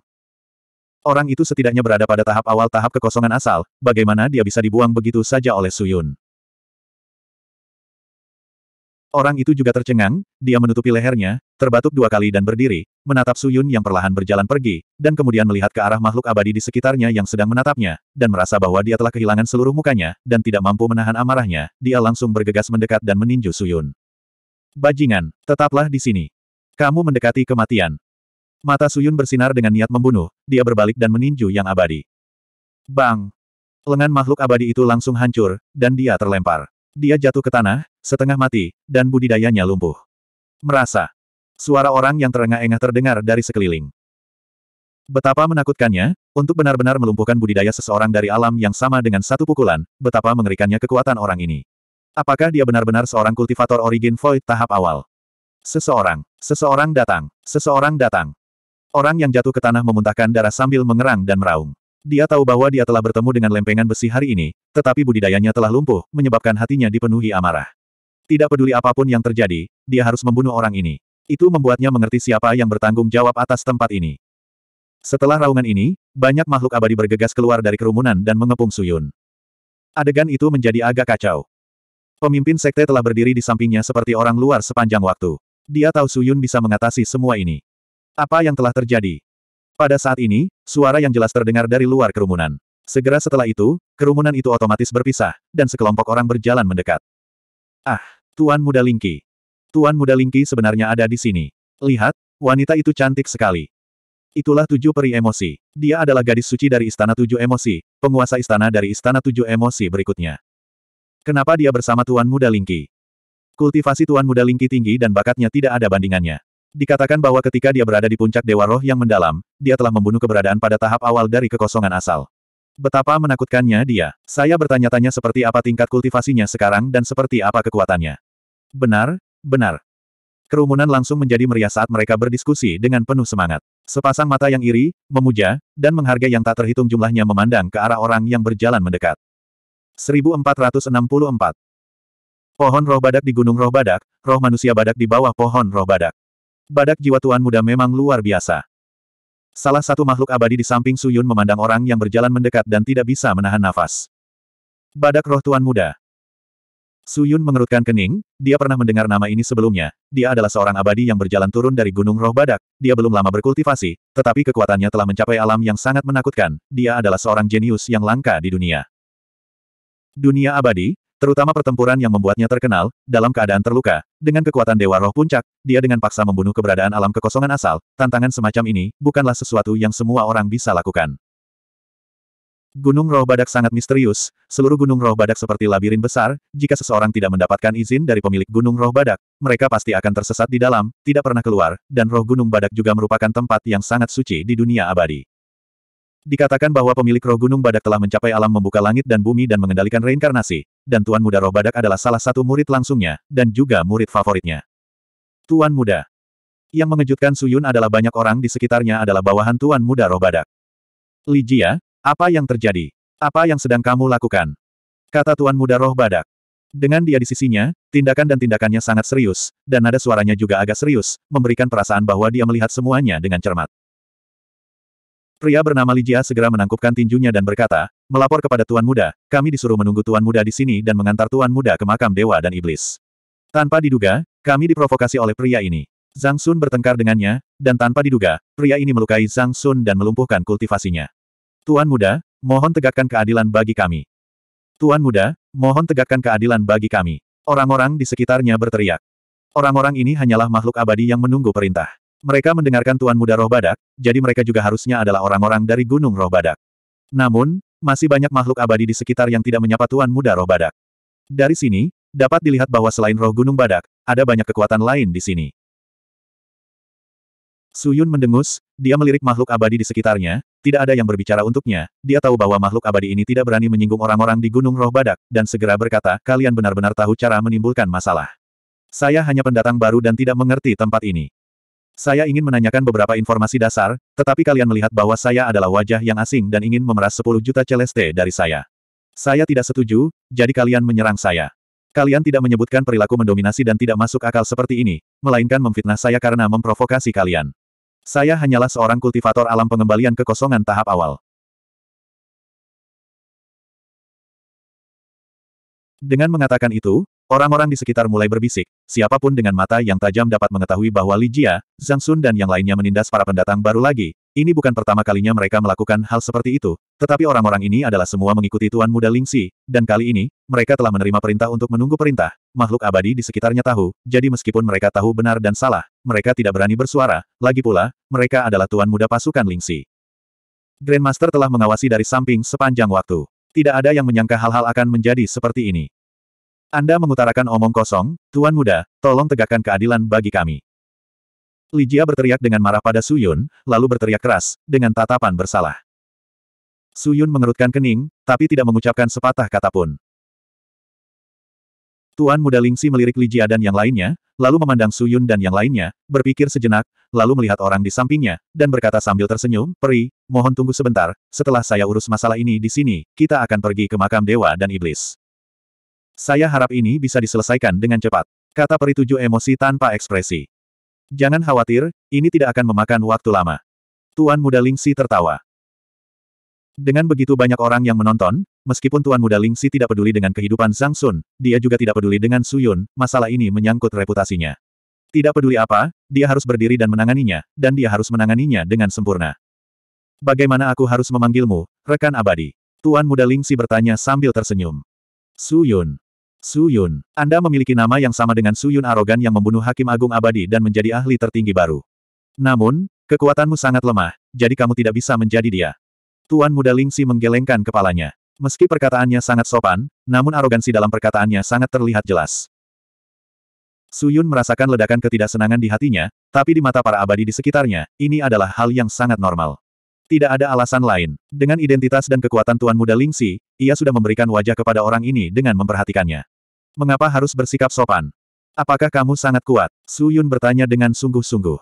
Speaker 1: Orang itu setidaknya berada pada tahap awal tahap kekosongan asal, bagaimana dia bisa dibuang begitu saja oleh Suyun. Orang itu juga tercengang, dia menutupi lehernya, terbatuk dua kali dan berdiri, menatap Suyun yang perlahan berjalan pergi, dan kemudian melihat ke arah makhluk abadi di sekitarnya yang sedang menatapnya, dan merasa bahwa dia telah kehilangan seluruh mukanya, dan tidak mampu menahan amarahnya, dia langsung bergegas mendekat dan meninju Suyun. Bajingan, tetaplah di sini. Kamu mendekati kematian. Mata Suyun bersinar dengan niat membunuh, dia berbalik dan meninju yang abadi. Bang! Lengan makhluk abadi itu langsung hancur, dan dia terlempar. Dia jatuh ke tanah, setengah mati, dan budidayanya lumpuh. Merasa. Suara orang yang terengah-engah terdengar dari sekeliling. Betapa menakutkannya, untuk benar-benar melumpuhkan budidaya seseorang dari alam yang sama dengan satu pukulan, betapa mengerikannya kekuatan orang ini. Apakah dia benar-benar seorang kultivator origin void tahap awal? Seseorang, seseorang datang, seseorang datang. Orang yang jatuh ke tanah memuntahkan darah sambil mengerang dan meraung. Dia tahu bahwa dia telah bertemu dengan lempengan besi hari ini, tetapi budidayanya telah lumpuh, menyebabkan hatinya dipenuhi amarah. Tidak peduli apapun yang terjadi, dia harus membunuh orang ini. Itu membuatnya mengerti siapa yang bertanggung jawab atas tempat ini. Setelah raungan ini, banyak makhluk abadi bergegas keluar dari kerumunan dan mengepung Suyun. Adegan itu menjadi agak kacau. Pemimpin sekte telah berdiri di sampingnya seperti orang luar sepanjang waktu. Dia tahu Suyun bisa mengatasi semua ini. Apa yang telah terjadi? Pada saat ini, suara yang jelas terdengar dari luar kerumunan. Segera setelah itu, kerumunan itu otomatis berpisah, dan sekelompok orang berjalan mendekat. Ah, Tuan Muda Lingki. Tuan Muda Lingki sebenarnya ada di sini. Lihat, wanita itu cantik sekali. Itulah tujuh peri emosi. Dia adalah gadis suci dari Istana Tujuh Emosi, penguasa istana dari Istana Tujuh Emosi berikutnya. Kenapa dia bersama Tuan Muda Lingki? Kultivasi Tuan Muda Lingki tinggi dan bakatnya tidak ada bandingannya. Dikatakan bahwa ketika dia berada di puncak Dewa Roh yang mendalam, dia telah membunuh keberadaan pada tahap awal dari kekosongan asal. Betapa menakutkannya dia. Saya bertanya-tanya seperti apa tingkat kultivasinya sekarang dan seperti apa kekuatannya. Benar, benar. Kerumunan langsung menjadi meriah saat mereka berdiskusi dengan penuh semangat. Sepasang mata yang iri, memuja, dan menghargai yang tak terhitung jumlahnya memandang ke arah orang yang berjalan mendekat. 1464 Pohon roh badak di Gunung Roh Badak, roh manusia badak di bawah pohon roh badak. Badak jiwa tuan muda memang luar biasa. Salah satu makhluk abadi di samping Suyun memandang orang yang berjalan mendekat dan tidak bisa menahan nafas. Badak roh tuan muda. Suyun mengerutkan kening, dia pernah mendengar nama ini sebelumnya. Dia adalah seorang abadi yang berjalan turun dari gunung roh badak. Dia belum lama berkultivasi, tetapi kekuatannya telah mencapai alam yang sangat menakutkan. Dia adalah seorang jenius yang langka di dunia. Dunia abadi, terutama pertempuran yang membuatnya terkenal, dalam keadaan terluka, dengan kekuatan Dewa Roh Puncak, dia dengan paksa membunuh keberadaan alam kekosongan asal, tantangan semacam ini bukanlah sesuatu yang semua orang bisa lakukan. Gunung Roh Badak sangat misterius, seluruh Gunung Roh Badak seperti labirin besar, jika seseorang tidak mendapatkan izin dari pemilik Gunung Roh Badak, mereka pasti akan tersesat di dalam, tidak pernah keluar, dan Roh Gunung Badak juga merupakan tempat yang sangat suci di dunia abadi. Dikatakan bahwa pemilik roh gunung badak telah mencapai alam membuka langit dan bumi dan mengendalikan reinkarnasi, dan Tuan Muda Roh Badak adalah salah satu murid langsungnya, dan juga murid favoritnya. Tuan Muda Yang mengejutkan Suyun adalah banyak orang di sekitarnya adalah bawahan Tuan Muda Roh Badak. Li Jia, apa yang terjadi? Apa yang sedang kamu lakukan? Kata Tuan Muda Roh Badak. Dengan dia di sisinya, tindakan dan tindakannya sangat serius, dan nada suaranya juga agak serius, memberikan perasaan bahwa dia melihat semuanya dengan cermat. Pria bernama Lijia segera menangkupkan tinjunya dan berkata, melapor kepada Tuan Muda, kami disuruh menunggu Tuan Muda di sini dan mengantar Tuan Muda ke makam Dewa dan Iblis. Tanpa diduga, kami diprovokasi oleh pria ini. Zhang Sun bertengkar dengannya, dan tanpa diduga, pria ini melukai Zhang Sun dan melumpuhkan kultivasinya. Tuan Muda, mohon tegakkan keadilan bagi kami. Tuan Muda, mohon tegakkan keadilan bagi kami. Orang-orang di sekitarnya berteriak. Orang-orang ini hanyalah makhluk abadi yang menunggu perintah. Mereka mendengarkan Tuan Muda Roh Badak, jadi mereka juga harusnya adalah orang-orang dari Gunung Roh Badak. Namun, masih banyak makhluk abadi di sekitar yang tidak menyapa Tuan Muda Roh Badak. Dari sini, dapat dilihat bahwa selain roh Gunung Badak, ada banyak kekuatan lain di sini. Suyun mendengus, dia melirik makhluk abadi di sekitarnya, tidak ada yang berbicara untuknya, dia tahu bahwa makhluk abadi ini tidak berani menyinggung orang-orang di Gunung Roh Badak, dan segera berkata, kalian benar-benar tahu cara menimbulkan masalah. Saya hanya pendatang baru dan tidak mengerti tempat ini. Saya ingin menanyakan beberapa informasi dasar, tetapi kalian melihat bahwa saya adalah wajah yang asing dan ingin memeras 10 juta celeste dari saya. Saya tidak setuju, jadi kalian menyerang saya. Kalian tidak menyebutkan perilaku mendominasi dan tidak masuk akal seperti ini, melainkan memfitnah saya karena memprovokasi kalian. Saya hanyalah seorang kultivator alam pengembalian kekosongan tahap awal. Dengan mengatakan itu, Orang-orang di sekitar mulai berbisik, siapapun dengan mata yang tajam dapat mengetahui bahwa Li Jia, Zhang Sun dan yang lainnya menindas para pendatang baru lagi. Ini bukan pertama kalinya mereka melakukan hal seperti itu, tetapi orang-orang ini adalah semua mengikuti Tuan Muda Lingxi, dan kali ini, mereka telah menerima perintah untuk menunggu perintah. Makhluk abadi di sekitarnya tahu, jadi meskipun mereka tahu benar dan salah, mereka tidak berani bersuara, lagi pula, mereka adalah Tuan Muda pasukan Lingxi. Grandmaster telah mengawasi dari samping sepanjang waktu. Tidak ada yang menyangka hal-hal akan menjadi seperti ini. Anda mengutarakan omong kosong, Tuan Muda, tolong tegakkan keadilan bagi kami. Li Jia berteriak dengan marah pada Su Yun, lalu berteriak keras, dengan tatapan bersalah. Su Yun mengerutkan kening, tapi tidak mengucapkan sepatah kata pun. Tuan Muda Lingxi melirik Li Jia dan yang lainnya, lalu memandang Su Yun dan yang lainnya, berpikir sejenak, lalu melihat orang di sampingnya, dan berkata sambil tersenyum, Peri, mohon tunggu sebentar, setelah saya urus masalah ini di sini, kita akan pergi ke makam dewa dan iblis. Saya harap ini bisa diselesaikan dengan cepat, kata peri tujuh emosi tanpa ekspresi. Jangan khawatir, ini tidak akan memakan waktu lama. Tuan Muda Lingxi tertawa. Dengan begitu banyak orang yang menonton, meskipun Tuan Muda Lingxi tidak peduli dengan kehidupan Zhang Sun, dia juga tidak peduli dengan Su Yun, masalah ini menyangkut reputasinya. Tidak peduli apa, dia harus berdiri dan menanganinya, dan dia harus menanganinya dengan sempurna. Bagaimana aku harus memanggilmu, rekan abadi? Tuan Muda Lingxi bertanya sambil tersenyum. Su Yun. Su Yun. Anda memiliki nama yang sama dengan Su Yun arogan yang membunuh Hakim Agung Abadi dan menjadi ahli tertinggi baru. Namun, kekuatanmu sangat lemah, jadi kamu tidak bisa menjadi dia. Tuan muda Lingxi menggelengkan kepalanya. Meski perkataannya sangat sopan, namun arogansi dalam perkataannya sangat terlihat jelas. Su Yun merasakan ledakan ketidaksenangan di hatinya, tapi di mata para abadi di sekitarnya, ini adalah hal yang sangat normal. Tidak ada alasan lain. Dengan identitas dan kekuatan Tuan Muda Lingxi, ia sudah memberikan wajah kepada orang ini dengan memperhatikannya. Mengapa harus bersikap sopan? Apakah kamu sangat kuat? Su Yun bertanya dengan sungguh-sungguh.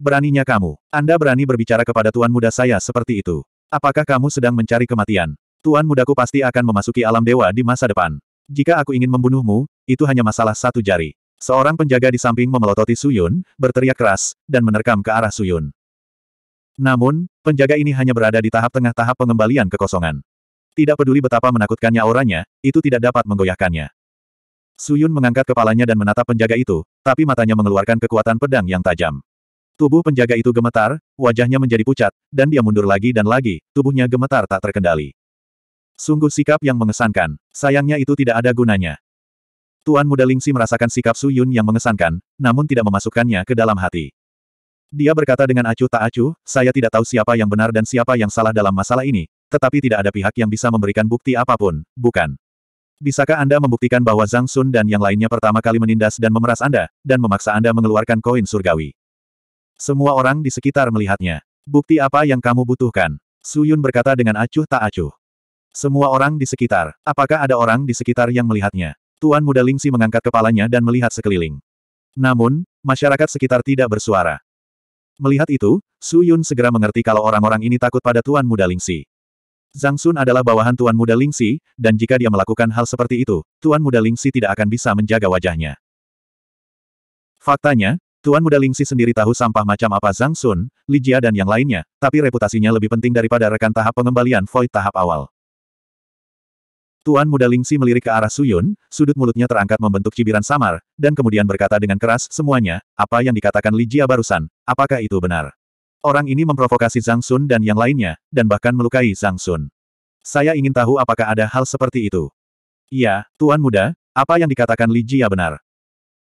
Speaker 1: Beraninya kamu. Anda berani berbicara kepada tuan muda saya seperti itu. Apakah kamu sedang mencari kematian? Tuan mudaku pasti akan memasuki alam dewa di masa depan. Jika aku ingin membunuhmu, itu hanya masalah satu jari. Seorang penjaga di samping memelototi Suyun, berteriak keras, dan menerkam ke arah Suyun. Namun, penjaga ini hanya berada di tahap tengah tahap pengembalian kekosongan. Tidak peduli betapa menakutkannya auranya, itu tidak dapat menggoyahkannya. Suyun mengangkat kepalanya dan menatap penjaga itu, tapi matanya mengeluarkan kekuatan pedang yang tajam. Tubuh penjaga itu gemetar, wajahnya menjadi pucat, dan dia mundur lagi dan lagi, tubuhnya gemetar tak terkendali. Sungguh sikap yang mengesankan, sayangnya itu tidak ada gunanya. Tuan Muda Lingsi merasakan sikap Suyun yang mengesankan, namun tidak memasukkannya ke dalam hati. Dia berkata dengan acuh tak acuh, saya tidak tahu siapa yang benar dan siapa yang salah dalam masalah ini, tetapi tidak ada pihak yang bisa memberikan bukti apapun, bukan? Bisakah Anda membuktikan bahwa Zhang Sun dan yang lainnya pertama kali menindas dan memeras Anda, dan memaksa Anda mengeluarkan koin surgawi? Semua orang di sekitar melihatnya. Bukti apa yang kamu butuhkan? Su Yun berkata dengan acuh tak acuh. Semua orang di sekitar. Apakah ada orang di sekitar yang melihatnya? Tuan muda Lingxi mengangkat kepalanya dan melihat sekeliling. Namun, masyarakat sekitar tidak bersuara. Melihat itu, Su Yun segera mengerti kalau orang-orang ini takut pada Tuan Muda Lingxi. Zhang Sun adalah bawahan Tuan Muda Lingxi, dan jika dia melakukan hal seperti itu, Tuan Muda Lingxi tidak akan bisa menjaga wajahnya. Faktanya, Tuan Muda Lingxi sendiri tahu sampah macam apa Zhang Sun, Li Jia dan yang lainnya, tapi reputasinya lebih penting daripada rekan tahap pengembalian Void tahap awal. Tuan Muda Lingxi melirik ke arah Suyun, sudut mulutnya terangkat membentuk cibiran samar, dan kemudian berkata dengan keras, semuanya, apa yang dikatakan Li Jia barusan, apakah itu benar? Orang ini memprovokasi Zhang Sun dan yang lainnya, dan bahkan melukai Zhang Sun. Saya ingin tahu apakah ada hal seperti itu. Ya, Tuan Muda, apa yang dikatakan Li Jia benar.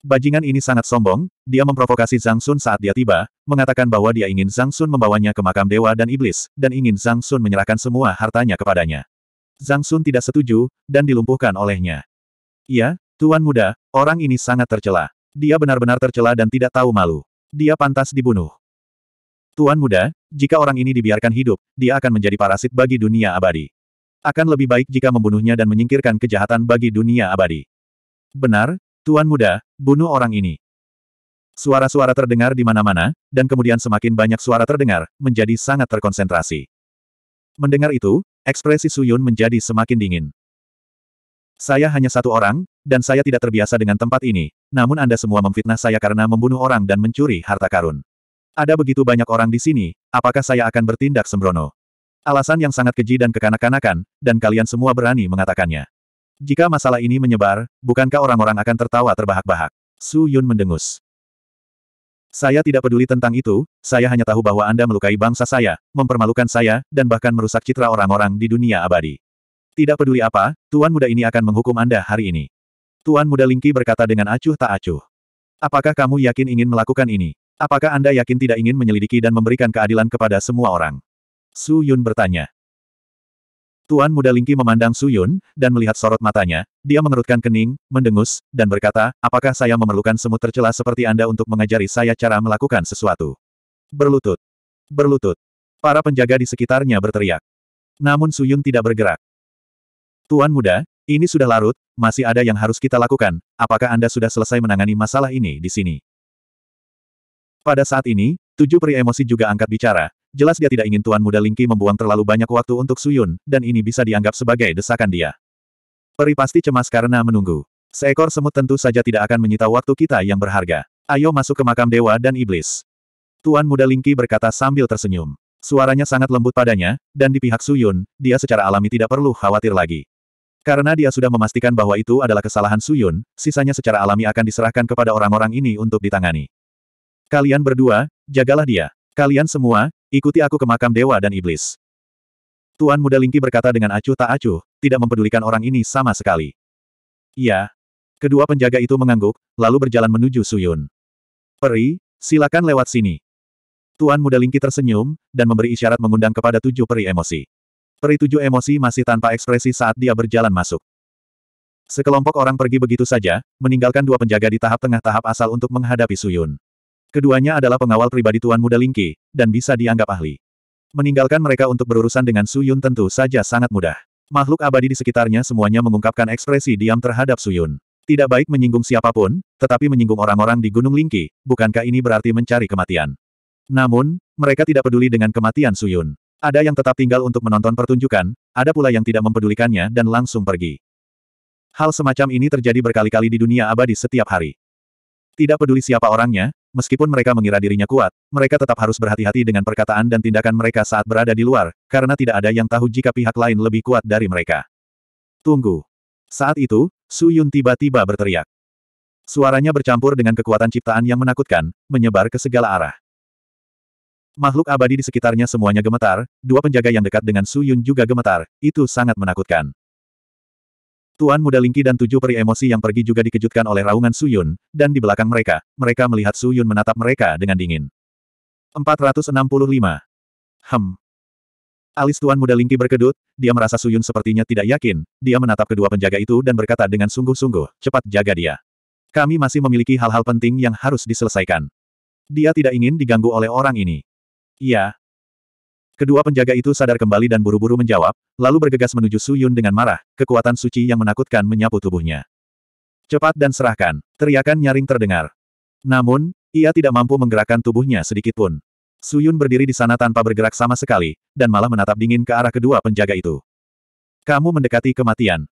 Speaker 1: Bajingan ini sangat sombong, dia memprovokasi Zhang Sun saat dia tiba, mengatakan bahwa dia ingin Zhang Sun membawanya ke makam dewa dan iblis, dan ingin Zhang Sun menyerahkan semua hartanya kepadanya. Zhang Sun tidak setuju, dan dilumpuhkan olehnya. Ya, Tuan Muda, orang ini sangat tercela. Dia benar-benar tercela dan tidak tahu malu. Dia pantas dibunuh. Tuan muda, jika orang ini dibiarkan hidup, dia akan menjadi parasit bagi dunia abadi. Akan lebih baik jika membunuhnya dan menyingkirkan kejahatan bagi dunia abadi. Benar, Tuan muda, bunuh orang ini. Suara-suara terdengar di mana-mana, dan kemudian semakin banyak suara terdengar, menjadi sangat terkonsentrasi. Mendengar itu, ekspresi Suyun menjadi semakin dingin. Saya hanya satu orang, dan saya tidak terbiasa dengan tempat ini, namun Anda semua memfitnah saya karena membunuh orang dan mencuri harta karun. Ada begitu banyak orang di sini, apakah saya akan bertindak sembrono? Alasan yang sangat keji dan kekanak-kanakan, dan kalian semua berani mengatakannya. Jika masalah ini menyebar, bukankah orang-orang akan tertawa terbahak-bahak? Su Yun mendengus. Saya tidak peduli tentang itu, saya hanya tahu bahwa Anda melukai bangsa saya, mempermalukan saya, dan bahkan merusak citra orang-orang di dunia abadi. Tidak peduli apa, Tuan Muda ini akan menghukum Anda hari ini. Tuan Muda Lingki berkata dengan acuh tak acuh. Apakah kamu yakin ingin melakukan ini? Apakah Anda yakin tidak ingin menyelidiki dan memberikan keadilan kepada semua orang? Su Yun bertanya. Tuan muda Lingki memandang Su Yun, dan melihat sorot matanya, dia mengerutkan kening, mendengus, dan berkata, apakah saya memerlukan semut tercela seperti Anda untuk mengajari saya cara melakukan sesuatu? Berlutut. Berlutut. Para penjaga di sekitarnya berteriak. Namun Su Yun tidak bergerak. Tuan muda, ini sudah larut, masih ada yang harus kita lakukan, apakah Anda sudah selesai menangani masalah ini di sini? Pada saat ini, tujuh pria emosi juga angkat bicara. Jelas dia tidak ingin Tuan Muda Lingki membuang terlalu banyak waktu untuk Suyun, dan ini bisa dianggap sebagai desakan dia. Peri pasti cemas karena menunggu. Seekor semut tentu saja tidak akan menyita waktu kita yang berharga. Ayo masuk ke makam dewa dan iblis. Tuan Muda Lingki berkata sambil tersenyum. Suaranya sangat lembut padanya, dan di pihak Suyun, dia secara alami tidak perlu khawatir lagi. Karena dia sudah memastikan bahwa itu adalah kesalahan Suyun, sisanya secara alami akan diserahkan kepada orang-orang ini untuk ditangani. Kalian berdua, jagalah dia. Kalian semua, ikuti aku ke makam dewa dan iblis. Tuan muda Lingki berkata dengan acuh tak acuh, tidak mempedulikan orang ini sama sekali. Iya. Kedua penjaga itu mengangguk, lalu berjalan menuju Suyun. Peri, silakan lewat sini. Tuan muda Lingki tersenyum, dan memberi isyarat mengundang kepada tujuh peri emosi. Peri tujuh emosi masih tanpa ekspresi saat dia berjalan masuk. Sekelompok orang pergi begitu saja, meninggalkan dua penjaga di tahap tengah tahap asal untuk menghadapi Suyun. Keduanya adalah pengawal pribadi Tuan Muda Lingqi, dan bisa dianggap ahli. Meninggalkan mereka untuk berurusan dengan Suyun tentu saja sangat mudah. Makhluk abadi di sekitarnya semuanya mengungkapkan ekspresi diam terhadap Suyun. Tidak baik menyinggung siapapun, tetapi menyinggung orang-orang di Gunung Lingqi, bukankah ini berarti mencari kematian? Namun, mereka tidak peduli dengan kematian Suyun. Ada yang tetap tinggal untuk menonton pertunjukan, ada pula yang tidak mempedulikannya dan langsung pergi. Hal semacam ini terjadi berkali-kali di dunia abadi setiap hari. Tidak peduli siapa orangnya, Meskipun mereka mengira dirinya kuat, mereka tetap harus berhati-hati dengan perkataan dan tindakan mereka saat berada di luar, karena tidak ada yang tahu jika pihak lain lebih kuat dari mereka. Tunggu. Saat itu, Su Yun tiba-tiba berteriak. Suaranya bercampur dengan kekuatan ciptaan yang menakutkan, menyebar ke segala arah. Makhluk abadi di sekitarnya semuanya gemetar, dua penjaga yang dekat dengan Su Yun juga gemetar, itu sangat menakutkan. Tuan Muda Lingki dan tujuh peri emosi yang pergi juga dikejutkan oleh raungan Suyun, dan di belakang mereka, mereka melihat Suyun menatap mereka dengan dingin. 465. Hem. Alis Tuan Muda Lingki berkedut, dia merasa Suyun sepertinya tidak yakin, dia menatap kedua penjaga itu dan berkata dengan sungguh-sungguh, cepat jaga dia. Kami masih memiliki hal-hal penting yang harus diselesaikan. Dia tidak ingin diganggu oleh orang ini. Iya, Kedua penjaga itu sadar kembali dan buru-buru menjawab, lalu bergegas menuju Su Yun dengan marah, kekuatan suci yang menakutkan menyapu tubuhnya. Cepat dan serahkan, teriakan nyaring terdengar. Namun, ia tidak mampu menggerakkan tubuhnya sedikit pun. Su Yun berdiri di sana tanpa bergerak sama sekali, dan malah menatap dingin ke arah kedua penjaga itu. Kamu mendekati kematian.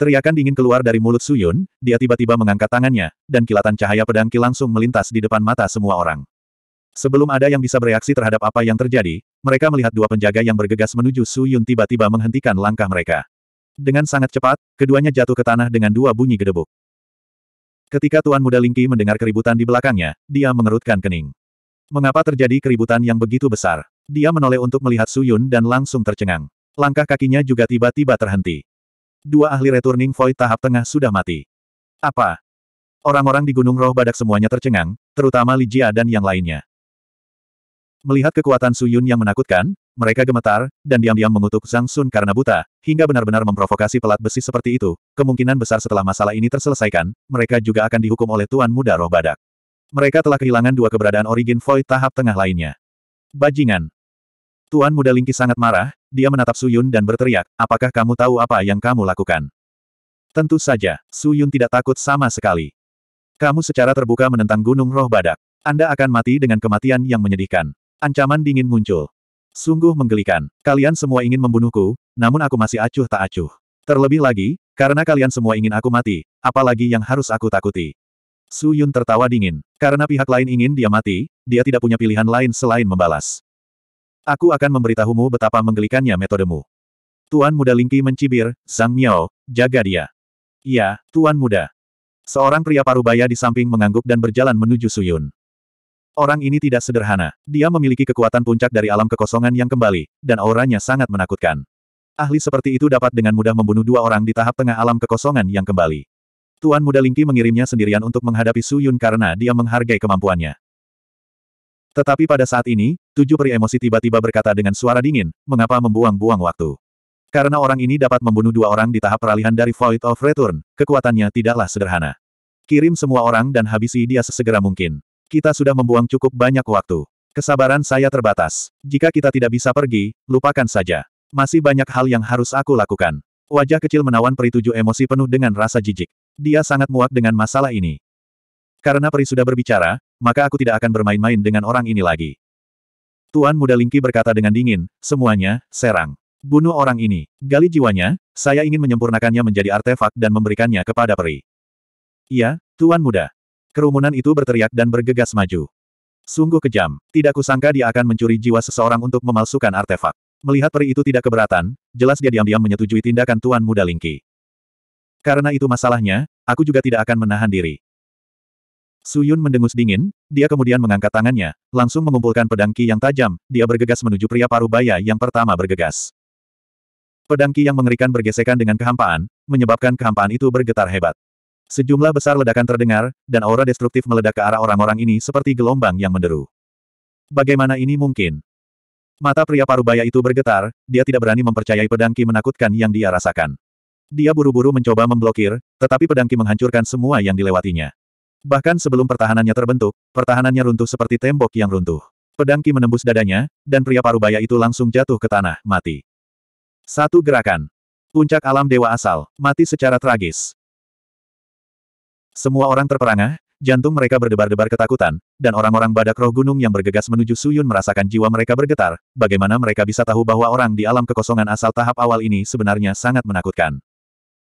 Speaker 1: Teriakan dingin keluar dari mulut Su Yun. dia tiba-tiba mengangkat tangannya, dan kilatan cahaya pedangki langsung melintas di depan mata semua orang. Sebelum ada yang bisa bereaksi terhadap apa yang terjadi, mereka melihat dua penjaga yang bergegas menuju Su Yun tiba-tiba menghentikan langkah mereka. Dengan sangat cepat, keduanya jatuh ke tanah dengan dua bunyi gedebuk. Ketika Tuan Muda Lingki mendengar keributan di belakangnya, dia mengerutkan kening. Mengapa terjadi keributan yang begitu besar? Dia menoleh untuk melihat Su Yun dan langsung tercengang. Langkah kakinya juga tiba-tiba terhenti. Dua ahli returning void tahap tengah sudah mati. Apa? Orang-orang di Gunung Roh Badak semuanya tercengang, terutama Li Jia dan yang lainnya. Melihat kekuatan Su Yun yang menakutkan, mereka gemetar, dan diam-diam mengutuk Zhang Sun karena buta, hingga benar-benar memprovokasi pelat besi seperti itu. Kemungkinan besar setelah masalah ini terselesaikan, mereka juga akan dihukum oleh Tuan Muda Roh Badak. Mereka telah kehilangan dua keberadaan Origin Void tahap tengah lainnya. Bajingan. Tuan Muda Lingki sangat marah, dia menatap Su Yun dan berteriak, apakah kamu tahu apa yang kamu lakukan? Tentu saja, Su Yun tidak takut sama sekali. Kamu secara terbuka menentang Gunung Roh Badak. Anda akan mati dengan kematian yang menyedihkan. Ancaman dingin muncul. Sungguh menggelikan. Kalian semua ingin membunuhku, namun aku masih acuh tak acuh. Terlebih lagi, karena kalian semua ingin aku mati, apalagi yang harus aku takuti. Su Yun tertawa dingin. Karena pihak lain ingin dia mati, dia tidak punya pilihan lain selain membalas. Aku akan memberitahumu betapa menggelikannya metodemu. Tuan muda Lingqi mencibir, Zhang Miao, jaga dia. Iya, Tuan muda. Seorang pria parubaya di samping mengangguk dan berjalan menuju Su Yun. Orang ini tidak sederhana. Dia memiliki kekuatan puncak dari alam kekosongan yang kembali, dan auranya sangat menakutkan. Ahli seperti itu dapat dengan mudah membunuh dua orang di tahap tengah alam kekosongan yang kembali. Tuan Muda Lingki mengirimnya sendirian untuk menghadapi Su Yun karena dia menghargai kemampuannya. Tetapi pada saat ini, tujuh peri emosi tiba-tiba berkata dengan suara dingin, mengapa membuang-buang waktu. Karena orang ini dapat membunuh dua orang di tahap peralihan dari Void of Return, kekuatannya tidaklah sederhana. Kirim semua orang dan habisi dia sesegera mungkin. Kita sudah membuang cukup banyak waktu. Kesabaran saya terbatas. Jika kita tidak bisa pergi, lupakan saja. Masih banyak hal yang harus aku lakukan. Wajah kecil menawan peri tujuh emosi penuh dengan rasa jijik. Dia sangat muak dengan masalah ini. Karena peri sudah berbicara, maka aku tidak akan bermain-main dengan orang ini lagi. Tuan Muda Lingki berkata dengan dingin, semuanya, serang. Bunuh orang ini. Gali jiwanya, saya ingin menyempurnakannya menjadi artefak dan memberikannya kepada peri. Iya, Tuan Muda. Kerumunan itu berteriak dan bergegas maju. Sungguh kejam, tidak kusangka dia akan mencuri jiwa seseorang untuk memalsukan artefak. Melihat peri itu tidak keberatan, jelas dia diam-diam menyetujui tindakan Tuan Muda Lingki. Karena itu masalahnya, aku juga tidak akan menahan diri. Suyun mendengus dingin, dia kemudian mengangkat tangannya, langsung mengumpulkan pedang Ki yang tajam, dia bergegas menuju pria parubaya yang pertama bergegas. Pedang Ki yang mengerikan bergesekan dengan kehampaan, menyebabkan kehampaan itu bergetar hebat. Sejumlah besar ledakan terdengar, dan aura destruktif meledak ke arah orang-orang ini seperti gelombang yang menderu. Bagaimana ini mungkin? Mata pria parubaya itu bergetar, dia tidak berani mempercayai pedangki menakutkan yang dia rasakan. Dia buru-buru mencoba memblokir, tetapi pedangki menghancurkan semua yang dilewatinya. Bahkan sebelum pertahanannya terbentuk, pertahanannya runtuh seperti tembok yang runtuh. Pedangki menembus dadanya, dan pria parubaya itu langsung jatuh ke tanah, mati. Satu gerakan. Puncak alam dewa asal, mati secara tragis. Semua orang terperangah, jantung mereka berdebar-debar ketakutan, dan orang-orang badak roh gunung yang bergegas menuju Suyun merasakan jiwa mereka bergetar, bagaimana mereka bisa tahu bahwa orang di alam kekosongan asal tahap awal ini sebenarnya sangat menakutkan.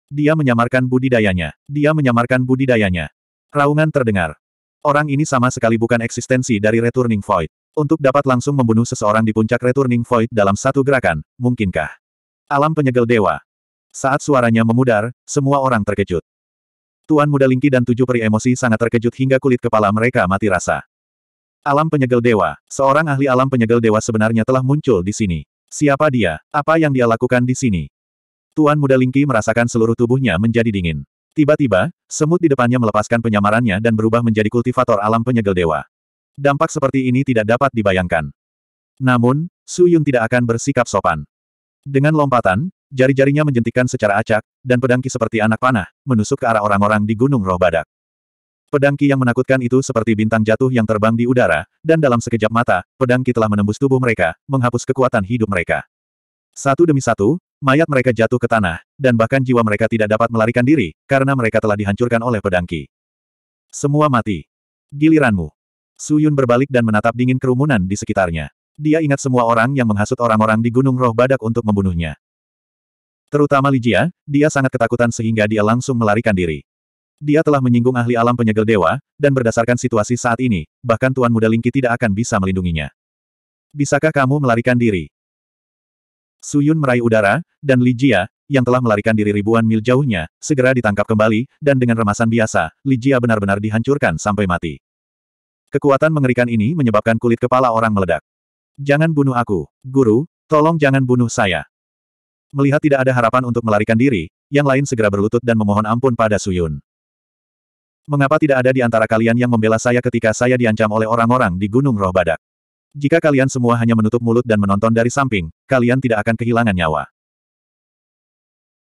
Speaker 1: Dia menyamarkan budidayanya. Dia menyamarkan budidayanya. Raungan terdengar. Orang ini sama sekali bukan eksistensi dari Returning Void. Untuk dapat langsung membunuh seseorang di puncak Returning Void dalam satu gerakan, mungkinkah? Alam penyegel dewa. Saat suaranya memudar, semua orang terkejut. Tuan Muda Lingki dan tujuh peri emosi sangat terkejut hingga kulit kepala mereka mati rasa. Alam penyegel dewa, seorang ahli alam penyegel dewa sebenarnya telah muncul di sini. Siapa dia? Apa yang dia lakukan di sini? Tuan Muda Lingki merasakan seluruh tubuhnya menjadi dingin. Tiba-tiba, semut di depannya melepaskan penyamarannya dan berubah menjadi kultivator alam penyegel dewa. Dampak seperti ini tidak dapat dibayangkan. Namun, Su Yun tidak akan bersikap sopan. Dengan lompatan, Jari-jarinya menjentikan secara acak, dan pedangki seperti anak panah, menusuk ke arah orang-orang di Gunung Roh Badak. Pedangki yang menakutkan itu seperti bintang jatuh yang terbang di udara, dan dalam sekejap mata, pedangki telah menembus tubuh mereka, menghapus kekuatan hidup mereka. Satu demi satu, mayat mereka jatuh ke tanah, dan bahkan jiwa mereka tidak dapat melarikan diri, karena mereka telah dihancurkan oleh pedangki. Semua mati. Giliranmu. Suyun berbalik dan menatap dingin kerumunan di sekitarnya. Dia ingat semua orang yang menghasut orang-orang di Gunung Roh Badak untuk membunuhnya. Terutama Li Jia, dia sangat ketakutan sehingga dia langsung melarikan diri. Dia telah menyinggung ahli alam penyegel dewa, dan berdasarkan situasi saat ini, bahkan Tuan Muda Lingki tidak akan bisa melindunginya. Bisakah kamu melarikan diri? Su Yun meraih udara, dan Li Jia, yang telah melarikan diri ribuan mil jauhnya, segera ditangkap kembali, dan dengan remasan biasa, Li Jia benar-benar dihancurkan sampai mati. Kekuatan mengerikan ini menyebabkan kulit kepala orang meledak. Jangan bunuh aku, guru, tolong jangan bunuh saya. Melihat tidak ada harapan untuk melarikan diri, yang lain segera berlutut dan memohon ampun pada Suyun. Mengapa tidak ada di antara kalian yang membela saya ketika saya diancam oleh orang-orang di Gunung Roh Badak? Jika kalian semua hanya menutup mulut dan menonton dari samping, kalian tidak akan kehilangan nyawa.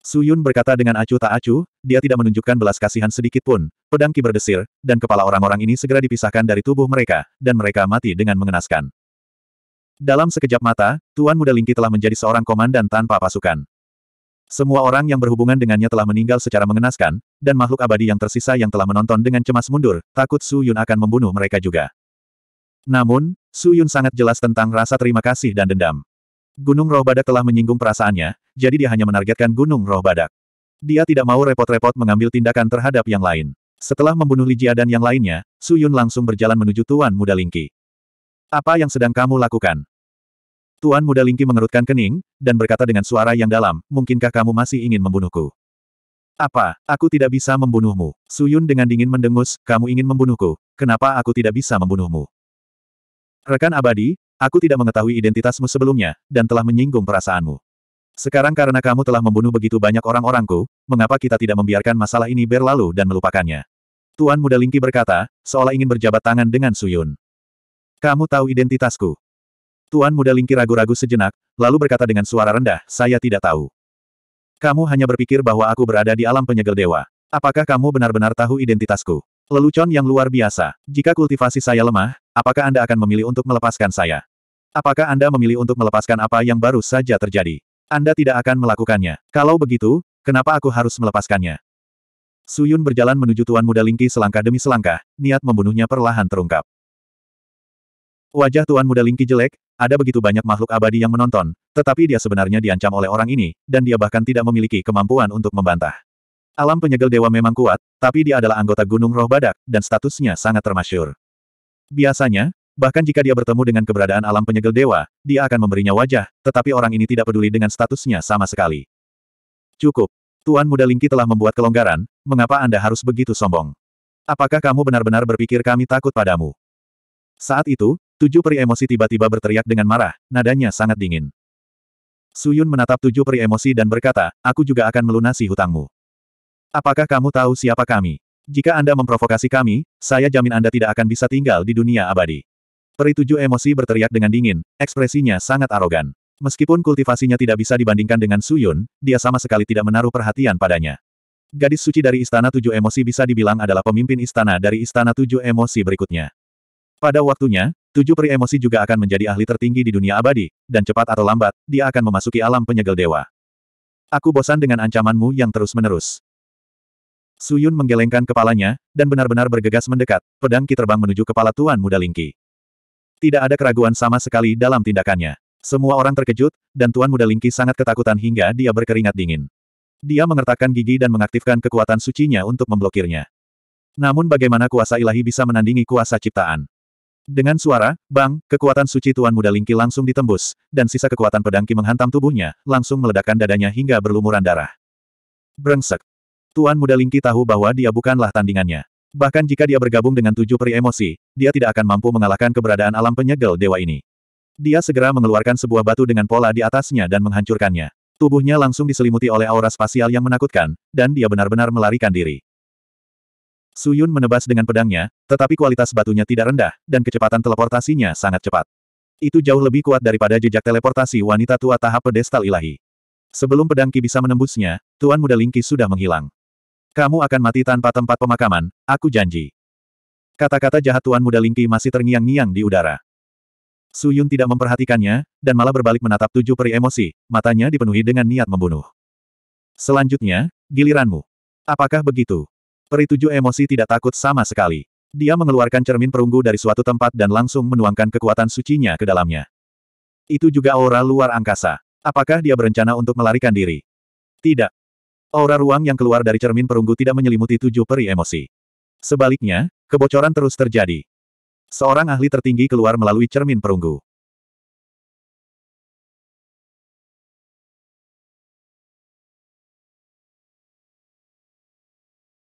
Speaker 1: Suyun berkata dengan acuh tak acuh, dia tidak menunjukkan belas kasihan sedikit pun. Pedang ki berdesir, dan kepala orang-orang ini segera dipisahkan dari tubuh mereka, dan mereka mati dengan mengenaskan. Dalam sekejap mata, Tuan Muda Lingki telah menjadi seorang komandan tanpa pasukan. Semua orang yang berhubungan dengannya telah meninggal secara mengenaskan, dan makhluk abadi yang tersisa yang telah menonton dengan cemas mundur, takut Su Yun akan membunuh mereka juga. Namun, Su Yun sangat jelas tentang rasa terima kasih dan dendam. Gunung Roh Badak telah menyinggung perasaannya, jadi dia hanya menargetkan Gunung Roh Badak. Dia tidak mau repot-repot mengambil tindakan terhadap yang lain. Setelah membunuh Li Jia dan yang lainnya, Su Yun langsung berjalan menuju Tuan Muda Lingki. Apa yang sedang kamu lakukan? Tuan muda Lingki mengerutkan kening, dan berkata dengan suara yang dalam, mungkinkah kamu masih ingin membunuhku? Apa, aku tidak bisa membunuhmu? Suyun dengan dingin mendengus, kamu ingin membunuhku, kenapa aku tidak bisa membunuhmu? Rekan abadi, aku tidak mengetahui identitasmu sebelumnya, dan telah menyinggung perasaanmu. Sekarang karena kamu telah membunuh begitu banyak orang-orangku, mengapa kita tidak membiarkan masalah ini berlalu dan melupakannya? Tuan muda Lingki berkata, seolah ingin berjabat tangan dengan Suyun. Kamu tahu identitasku. Tuan muda Lingki ragu-ragu sejenak, lalu berkata dengan suara rendah, saya tidak tahu. Kamu hanya berpikir bahwa aku berada di alam penyegel dewa. Apakah kamu benar-benar tahu identitasku? Lelucon yang luar biasa. Jika kultivasi saya lemah, apakah Anda akan memilih untuk melepaskan saya? Apakah Anda memilih untuk melepaskan apa yang baru saja terjadi? Anda tidak akan melakukannya. Kalau begitu, kenapa aku harus melepaskannya? Suyun berjalan menuju Tuan Muda Lingki selangkah demi selangkah, niat membunuhnya perlahan terungkap. Wajah Tuan Muda Lingki jelek, ada begitu banyak makhluk abadi yang menonton, tetapi dia sebenarnya diancam oleh orang ini, dan dia bahkan tidak memiliki kemampuan untuk membantah. Alam penyegel dewa memang kuat, tapi dia adalah anggota Gunung Roh Badak, dan statusnya sangat termasyur. Biasanya, bahkan jika dia bertemu dengan keberadaan alam penyegel dewa, dia akan memberinya wajah, tetapi orang ini tidak peduli dengan statusnya sama sekali. Cukup. Tuan Muda Lingki telah membuat kelonggaran, mengapa Anda harus begitu sombong? Apakah kamu benar-benar berpikir kami takut padamu? Saat itu, Tujuh peri emosi tiba-tiba berteriak dengan marah, nadanya sangat dingin. Suyun menatap tujuh peri emosi dan berkata, aku juga akan melunasi hutangmu. Apakah kamu tahu siapa kami? Jika Anda memprovokasi kami, saya jamin Anda tidak akan bisa tinggal di dunia abadi. Peri tujuh emosi berteriak dengan dingin, ekspresinya sangat arogan. Meskipun kultivasinya tidak bisa dibandingkan dengan Suyun, dia sama sekali tidak menaruh perhatian padanya. Gadis suci dari Istana Tujuh Emosi bisa dibilang adalah pemimpin istana dari Istana Tujuh Emosi berikutnya. Pada waktunya, Tujuh peri emosi juga akan menjadi ahli tertinggi di dunia abadi, dan cepat atau lambat, dia akan memasuki alam penyegel dewa. Aku bosan dengan ancamanmu yang terus-menerus. Suyun menggelengkan kepalanya, dan benar-benar bergegas mendekat, pedang ki terbang menuju kepala Tuan Muda Lingki. Tidak ada keraguan sama sekali dalam tindakannya. Semua orang terkejut, dan Tuan Muda Lingki sangat ketakutan hingga dia berkeringat dingin. Dia mengertakkan gigi dan mengaktifkan kekuatan sucinya untuk memblokirnya. Namun bagaimana kuasa ilahi bisa menandingi kuasa ciptaan? Dengan suara, bang, kekuatan suci Tuan Muda Lingki langsung ditembus, dan sisa kekuatan pedangki menghantam tubuhnya, langsung meledakkan dadanya hingga berlumuran darah. Brengsek. Tuan Muda Lingki tahu bahwa dia bukanlah tandingannya. Bahkan jika dia bergabung dengan tujuh peri emosi, dia tidak akan mampu mengalahkan keberadaan alam penyegel dewa ini. Dia segera mengeluarkan sebuah batu dengan pola di atasnya dan menghancurkannya. Tubuhnya langsung diselimuti oleh aura spasial yang menakutkan, dan dia benar-benar melarikan diri. Suyun menebas dengan pedangnya, tetapi kualitas batunya tidak rendah, dan kecepatan teleportasinya sangat cepat. Itu jauh lebih kuat daripada jejak teleportasi wanita tua tahap pedestal ilahi. Sebelum pedangki bisa menembusnya, Tuan Muda Lingki sudah menghilang. Kamu akan mati tanpa tempat pemakaman, aku janji. Kata-kata jahat Tuan Muda Lingki masih terngiang-ngiang di udara. Suyun tidak memperhatikannya, dan malah berbalik menatap tujuh peri emosi, matanya dipenuhi dengan niat membunuh. Selanjutnya, giliranmu. Apakah begitu? Peri tujuh emosi tidak takut sama sekali. Dia mengeluarkan cermin perunggu dari suatu tempat dan langsung menuangkan kekuatan sucinya ke dalamnya. Itu juga aura luar angkasa. Apakah dia berencana untuk melarikan diri? Tidak. Aura ruang yang keluar dari cermin perunggu tidak menyelimuti tujuh peri emosi. Sebaliknya, kebocoran terus terjadi. Seorang ahli tertinggi keluar melalui cermin perunggu.